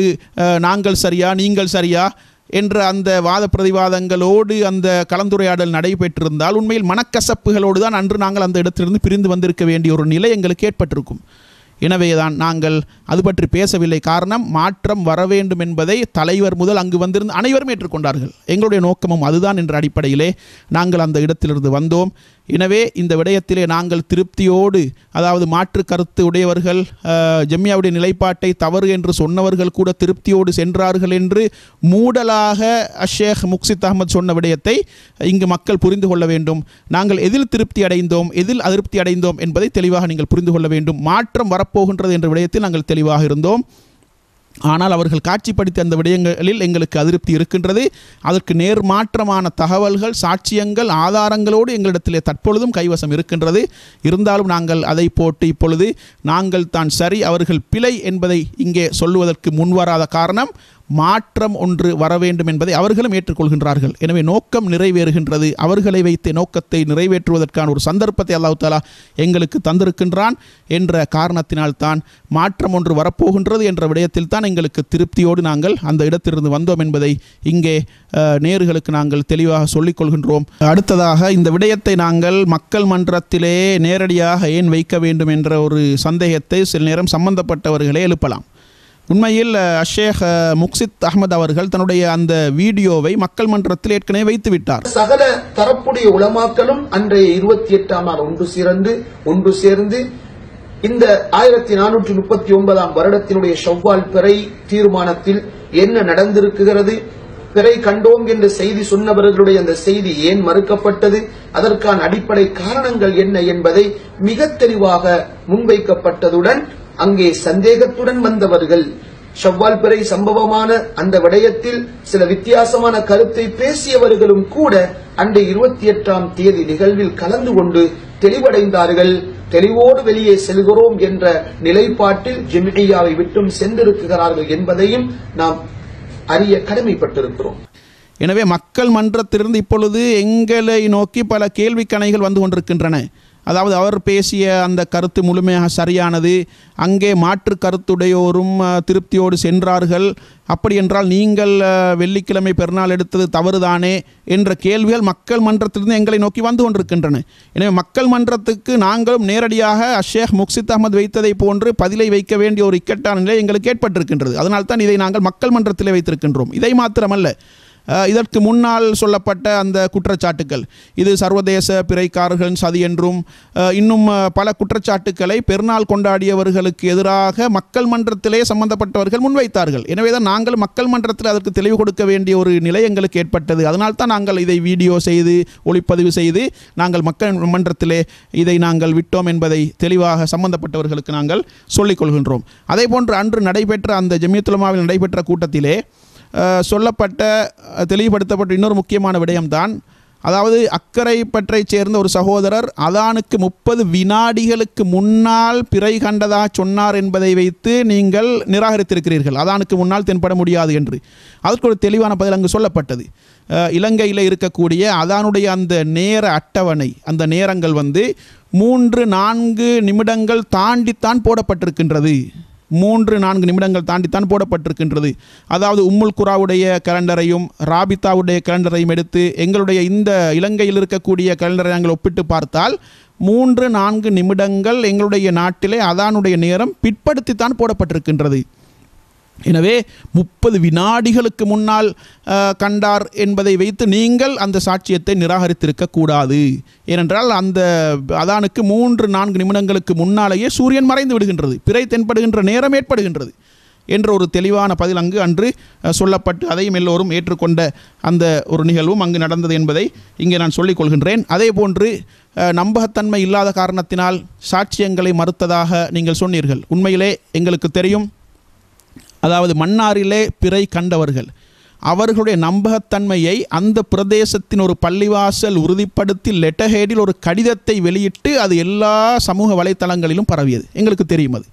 நாங்கள் சரியா நீங்கள் சரியா என்ற அந்த வாத பிரதிவாதங்களோடு அந்த கலந்துரையாடல் நடைபெற்றிருந்தால் உண்மையில் மனக்கசப்புகளோடு தான் அன்று நாங்கள் அந்த இடத்திலிருந்து பிரிந்து வந்திருக்க வேண்டிய ஒரு நிலை எங்களுக்கு ஏற்பட்டிருக்கும் எனவேதான் நாங்கள் அது பற்றி பேசவில்லை காரணம் மாற்றம் வர வேண்டும் என்பதை தலைவர் முதல் அங்கு வந்திருந்து அனைவரும் ஏற்றுக்கொண்டார்கள் எங்களுடைய நோக்கமும் அதுதான் என்ற அடிப்படையிலே நாங்கள் அந்த இடத்திலிருந்து வந்தோம் எனவே இந்த விடயத்திலே நாங்கள் திருப்தியோடு அதாவது மாற்று கருத்து உடையவர்கள் ஜெம்யாவுடைய நிலைப்பாட்டை தவறு என்று சொன்னவர்கள் கூட திருப்தியோடு சென்றார்கள் என்று மூடலாக அஷேக் முக்சித் அகமது சொன்ன விடயத்தை இங்கு மக்கள் புரிந்து கொள்ள வேண்டும் நாங்கள் எதில் திருப்தி அடைந்தோம் எதில் அதிருப்தி அடைந்தோம் என்பதை தெளிவாக நீங்கள் புரிந்து கொள்ள வேண்டும் மாற்றம் வர வரப்போகின்றது என்ற விடயத்தில் நாங்கள் தெளிவாக இருந்தோம் ஆனால் அவர்கள் காட்சிப்படுத்தி அந்த விடயங்களில் எங்களுக்கு அதிருப்தி இருக்கின்றது அதற்கு நேர்மாற்றமான தகவல்கள் சாட்சியங்கள் ஆதாரங்களோடு எங்களிடத்திலே தற்பொழுதும் கைவசம் இருக்கின்றது இருந்தாலும் நாங்கள் அதை போட்டு இப்பொழுது நாங்கள் தான் சரி அவர்கள் பிழை என்பதை இங்கே சொல்லுவதற்கு முன்வராத காரணம் மாற்றம் ஒன்று வர வேண்டும் என்பதை அவர்களும் ஏற்றுக்கொள்கின்றார்கள் எனவே நோக்கம் நிறைவேறுகின்றது அவர்களை வைத்த நோக்கத்தை நிறைவேற்றுவதற்கான ஒரு சந்தர்ப்பத்தை அல்லாஹ் தாலா எங்களுக்கு தந்திருக்கின்றான் என்ற காரணத்தினால் தான் மாற்றம் ஒன்று வரப்போகின்றது என்ற விடயத்தில் தான் எங்களுக்கு திருப்தியோடு நாங்கள் அந்த இடத்திலிருந்து வந்தோம் என்பதை இங்கே நேர்களுக்கு நாங்கள் தெளிவாக சொல்லிக்கொள்கின்றோம் அடுத்ததாக இந்த விடயத்தை நாங்கள் மக்கள் மன்றத்திலே நேரடியாக ஏன் வைக்க வேண்டும் என்ற ஒரு சந்தேகத்தை சில நேரம் சம்பந்தப்பட்டவர்களே எழுப்பலாம் உண்மையில் அஷேக் முக்சித் அகமது அவர்கள் தன்னுடைய அந்த வீடியோவை மக்கள் மன்றத்தில் ஏற்கனவே வைத்து விட்டார் சகல தரப்புடைய உளமாக்களும் அன்றைய இருபத்தி எட்டாம் ஆண்டு ஒன்று சேர்ந்து ஒன்று சேர்ந்து இந்த ஆயிரத்தி நானூற்றி முப்பத்தி ஒன்பதாம் வருடத்தினுடைய செவ்வால் பிறை தீர்மானத்தில் என்ன நடந்திருக்குகிறது பிறை கண்டோம் என்று செய்தி சொன்னவர்களுடைய அந்த செய்தி ஏன் மறுக்கப்பட்டது அதற்கான அடிப்படை காரணங்கள் என்ன என்பதை மிக தெளிவாக முன்வைக்கப்பட்டதுடன் அங்கே சந்தேகத்துடன் வந்தவர்கள் ஷவ்வால் பிறை சம்பவமான அந்த விடயத்தில் சில வித்தியாசமான கருத்தை பேசியவர்களும் கூட அன்றை இருபத்தி எட்டாம் தேதி நிகழ்வில் கலந்து கொண்டு தெளிவடைந்தார்கள் தெளிவோடு வெளியே செல்கிறோம் என்ற நிலைப்பாட்டில் ஜிமிடியாவை விட்டும் சென்றிருக்கிறார்கள் என்பதையும் நாம் அறிய கடமைப்பட்டிருக்கிறோம் எனவே மக்கள் மன்றத்திலிருந்து இப்பொழுது எங்களை நோக்கி பல கேள்விக்கணைகள் வந்து கொண்டிருக்கின்றன அதாவது அவர் பேசிய அந்த கருத்து முழுமையாக சரியானது அங்கே மாற்று கருத்துடையோரும் திருப்தியோடு சென்றார்கள் அப்படி என்றால் நீங்கள் வெள்ளிக்கிழமை பெருநாள் எடுத்தது தவறுதானே என்ற கேள்விகள் மக்கள் மன்றத்திலிருந்து எங்களை நோக்கி வந்து கொண்டிருக்கின்றன எனவே மக்கள் மன்றத்துக்கு நாங்களும் நேரடியாக அஷேக் முக்சித் அகமது வைத்ததை போன்று பதிலை வைக்க வேண்டிய ஒரு இக்கட்டான நிலை எங்களுக்கு ஏற்பட்டிருக்கின்றது அதனால்தான் இதை நாங்கள் மக்கள் மன்றத்தில் வைத்திருக்கின்றோம் இதை மாத்திரமல்ல இதற்கு முன்னால் சொல்லப்பட்ட அந்த குற்றச்சாட்டுக்கள் இது சர்வதேச பிறைக்காரர்கள் சதி என்றும் இன்னும் பல குற்றச்சாட்டுக்களை பெருநாள் கொண்டாடியவர்களுக்கு எதிராக மக்கள் மன்றத்திலே சம்பந்தப்பட்டவர்கள் முன்வைத்தார்கள் எனவே தான் நாங்கள் மக்கள் மன்றத்தில் அதற்கு தெளிவு கொடுக்க வேண்டிய ஒரு நிலை எங்களுக்கு ஏற்பட்டது அதனால் தான் நாங்கள் இதை வீடியோ செய்து ஒளிப்பதிவு செய்து நாங்கள் மக்கள் மன்றத்திலே இதை நாங்கள் விட்டோம் என்பதை தெளிவாக சம்பந்தப்பட்டவர்களுக்கு நாங்கள் சொல்லிக் கொள்கின்றோம் அதே போன்று அன்று நடைபெற்ற அந்த ஜெமியத்துலமாவில் நடைபெற்ற கூட்டத்திலே சொல்லப்பட்ட தெளிவுபடுத்தப்பட்ட இன்னொரு முக்கியமான விடயம்தான் அதாவது அக்கறை பற்றை சேர்ந்த ஒரு சகோதரர் அதானுக்கு முப்பது வினாடிகளுக்கு முன்னால் பிறை கண்டதா சொன்னார் என்பதை வைத்து நீங்கள் நிராகரித்திருக்கிறீர்கள் அதானுக்கு முன்னால் தென்பட முடியாது என்று அதற்கு ஒரு தெளிவான பதில் அங்கு சொல்லப்பட்டது இலங்கையில் இருக்கக்கூடிய அதானுடைய அந்த நேர அட்டவணை அந்த நேரங்கள் வந்து மூன்று நான்கு நிமிடங்கள் தாண்டித்தான் போடப்பட்டிருக்கின்றது மூன்று நான்கு நிமிடங்கள் தாண்டித்தான் போடப்பட்டிருக்கின்றது அதாவது உம்முல் குராவுடைய கலண்டரையும் ராபிதாவுடைய கலண்டரையும் எடுத்து எங்களுடைய இந்த இலங்கையில் இருக்கக்கூடிய கலண்டரை நாங்கள் ஒப்பிட்டு பார்த்தால் மூன்று நான்கு நிமிடங்கள் எங்களுடைய நாட்டிலே அதானுடைய நேரம் பிற்படுத்தித்தான் போடப்பட்டிருக்கின்றது எனவே முப்பது வினாடிகளுக்கு முன்னால் கண்டார் என்பதை வைத்து நீங்கள் அந்த சாட்சியத்தை நிராகரித்திருக்கக்கூடாது ஏனென்றால் அந்த அதானுக்கு மூன்று நான்கு நிமிடங்களுக்கு முன்னாலேயே சூரியன் மறைந்து விடுகின்றது பிறை தென்படுகின்ற நேரம் ஏற்படுகின்றது என்ற ஒரு தெளிவான பதில் அங்கு அன்று சொல்லப்பட்டு அதையும் எல்லோரும் ஏற்றுக்கொண்ட அந்த ஒரு நிகழ்வும் அங்கு நடந்தது என்பதை இங்கே நான் சொல்லிக்கொள்கின்றேன் அதே போன்று நம்பகத்தன்மை இல்லாத காரணத்தினால் சாட்சியங்களை மறுத்ததாக நீங்கள் சொன்னீர்கள் உண்மையிலே எங்களுக்கு தெரியும் அதாவது மன்னாரிலே பிறை கண்டவர்கள் அவர்களுடைய நம்பகத்தன்மையை அந்த பிரதேசத்தின் ஒரு பள்ளிவாசல் உறுதிப்படுத்தி லெட்டஹேடில் ஒரு கடிதத்தை வெளியிட்டு அது எல்லா சமூக வலைத்தளங்களிலும் பரவியது எங்களுக்கு தெரியும் அது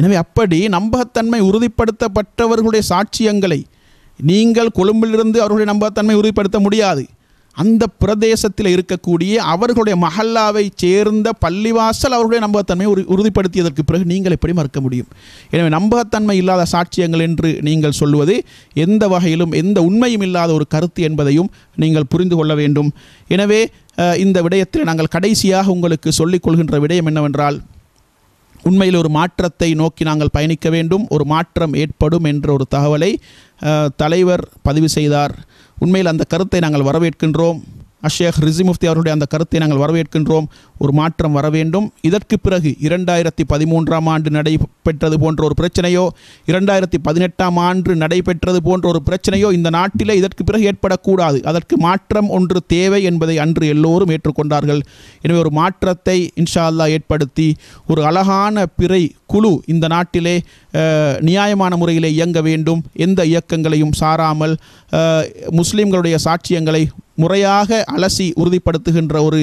எனவே அப்படி நம்பகத்தன்மை உறுதிப்படுத்தப்பட்டவர்களுடைய சாட்சியங்களை நீங்கள் கொழும்பிலிருந்து அவர்களுடைய நம்பகத்தன்மை உறுதிப்படுத்த முடியாது அந்த பிரதேசத்தில் இருக்கக்கூடிய அவர்களுடைய மகல்லாவை சேர்ந்த பள்ளிவாசல் அவர்களுடைய நம்பகத்தன்மையை உறு உறுதிப்படுத்தியதற்கு பிறகு நீங்கள் எப்படி மறுக்க முடியும் எனவே நம்பகத்தன்மை இல்லாத சாட்சியங்கள் என்று நீங்கள் சொல்வது எந்த வகையிலும் எந்த உண்மையும் இல்லாத ஒரு கருத்து என்பதையும் நீங்கள் புரிந்து கொள்ள வேண்டும் எனவே இந்த விடயத்தில் நாங்கள் கடைசியாக உங்களுக்கு சொல்லிக் கொள்கின்ற விடயம் என்னவென்றால் உண்மையில் ஒரு மாற்றத்தை நோக்கி நாங்கள் பயணிக்க வேண்டும் ஒரு மாற்றம் ஏற்படும் என்ற ஒரு தகவலை தலைவர் பதிவு செய்தார் உண்மையில் அந்த கருத்தை நாங்கள் வரவேற்கின்றோம் அஷேக் ரிசிமுஃப்தி அவருடைய அந்த கருத்தை நாங்கள் வரவேற்கின்றோம் ஒரு மாற்றம் வர வேண்டும் இதற்கு பிறகு இரண்டாயிரத்தி பதிமூன்றாம் ஆண்டு நடைபெற்றது போன்ற ஒரு பிரச்சனையோ இரண்டாயிரத்தி பதினெட்டாம் ஆண்டு நடைபெற்றது போன்ற ஒரு பிரச்சனையோ இந்த நாட்டிலே இதற்கு பிறகு ஏற்படக்கூடாது அதற்கு மாற்றம் ஒன்று தேவை என்பதை அன்று எல்லோரும் ஏற்றுக்கொண்டார்கள் எனவே ஒரு மாற்றத்தை இன்ஷா அல்லா ஏற்படுத்தி ஒரு அழகான பிறை குழு இந்த நாட்டிலே நியாயமான முறையிலே இயங்க வேண்டும் எந்த இயக்கங்களையும் சாராமல் முஸ்லீம்களுடைய சாட்சியங்களை முறையாக அலசி உறுதிப்படுத்துகின்ற ஒரு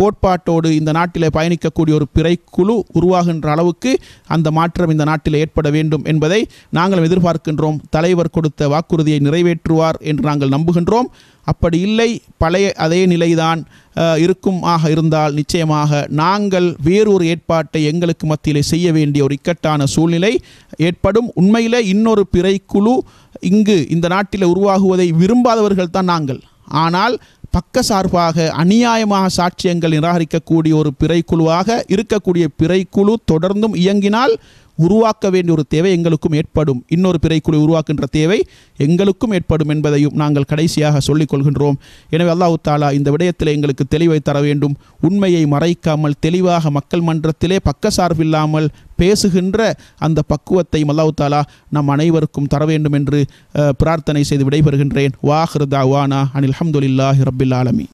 கோட்பாட்டோடு நாடு இந்த நாட்டிலே பயணிக்கக்கூடிய ஒரு பிறைக்குழு உருவாகின்ற அளவுக்கு அந்த மாற்றம் இந்த நாட்டில் ஏற்பட வேண்டும் என்பதை நாங்கள் எதிர்பார்க்கின்றோம் தலைவர் கொடுத்த வாக்குறுதியை நிறைவேற்றுவார் என்று நாங்கள் நம்புகின்றோம் அப்படி இல்லை பழைய அதே நிலைதான் இருக்கும் ஆக இருந்தால் நிச்சயமாக நாங்கள் வேறொரு ஏற்பாட்டை எங்களுக்கு மத்தியிலே செய்ய வேண்டிய ஒரு இக்கட்டான சூழ்நிலை ஏற்படும் உண்மையிலே இன்னொரு பிறைக்குழு இங்கு இந்த நாட்டில் உருவாகுவதை விரும்பாதவர்கள் தான் நாங்கள் ஆனால் பக்க சார்பாக அநியாயமாக சாட்சியங்கள் நிராகரிக்கக்கூடிய ஒரு பிறைக்குழுவாக இருக்கக்கூடிய பிறைக்குழு தொடர்ந்தும் இயங்கினால் உருவாக்க வேண்டிய ஒரு தேவை எங்களுக்கும் ஏற்படும் இன்னொரு பிறைக்குழு உருவாக்குகின்ற தேவை எங்களுக்கும் ஏற்படும் என்பதையும் நாங்கள் கடைசியாக சொல்லிக் கொள்கின்றோம் எனவே அல்லாஹு தாலா இந்த விடயத்தில் எங்களுக்கு தெளிவை தர வேண்டும் உண்மையை மறைக்காமல் தெளிவாக மக்கள் மன்றத்திலே பக்க சார்பில்லாமல் பேசுகின்ற அந்த பக்குவத்தை அல்லாஹு தாலா நம் அனைவருக்கும் தர வேண்டும் என்று பிரார்த்தனை செய்து விடைபெறுகின்றேன் வாஹ்ருதா வானா அனில் அஹமதுல்லாஹி ரபில் ஆலமி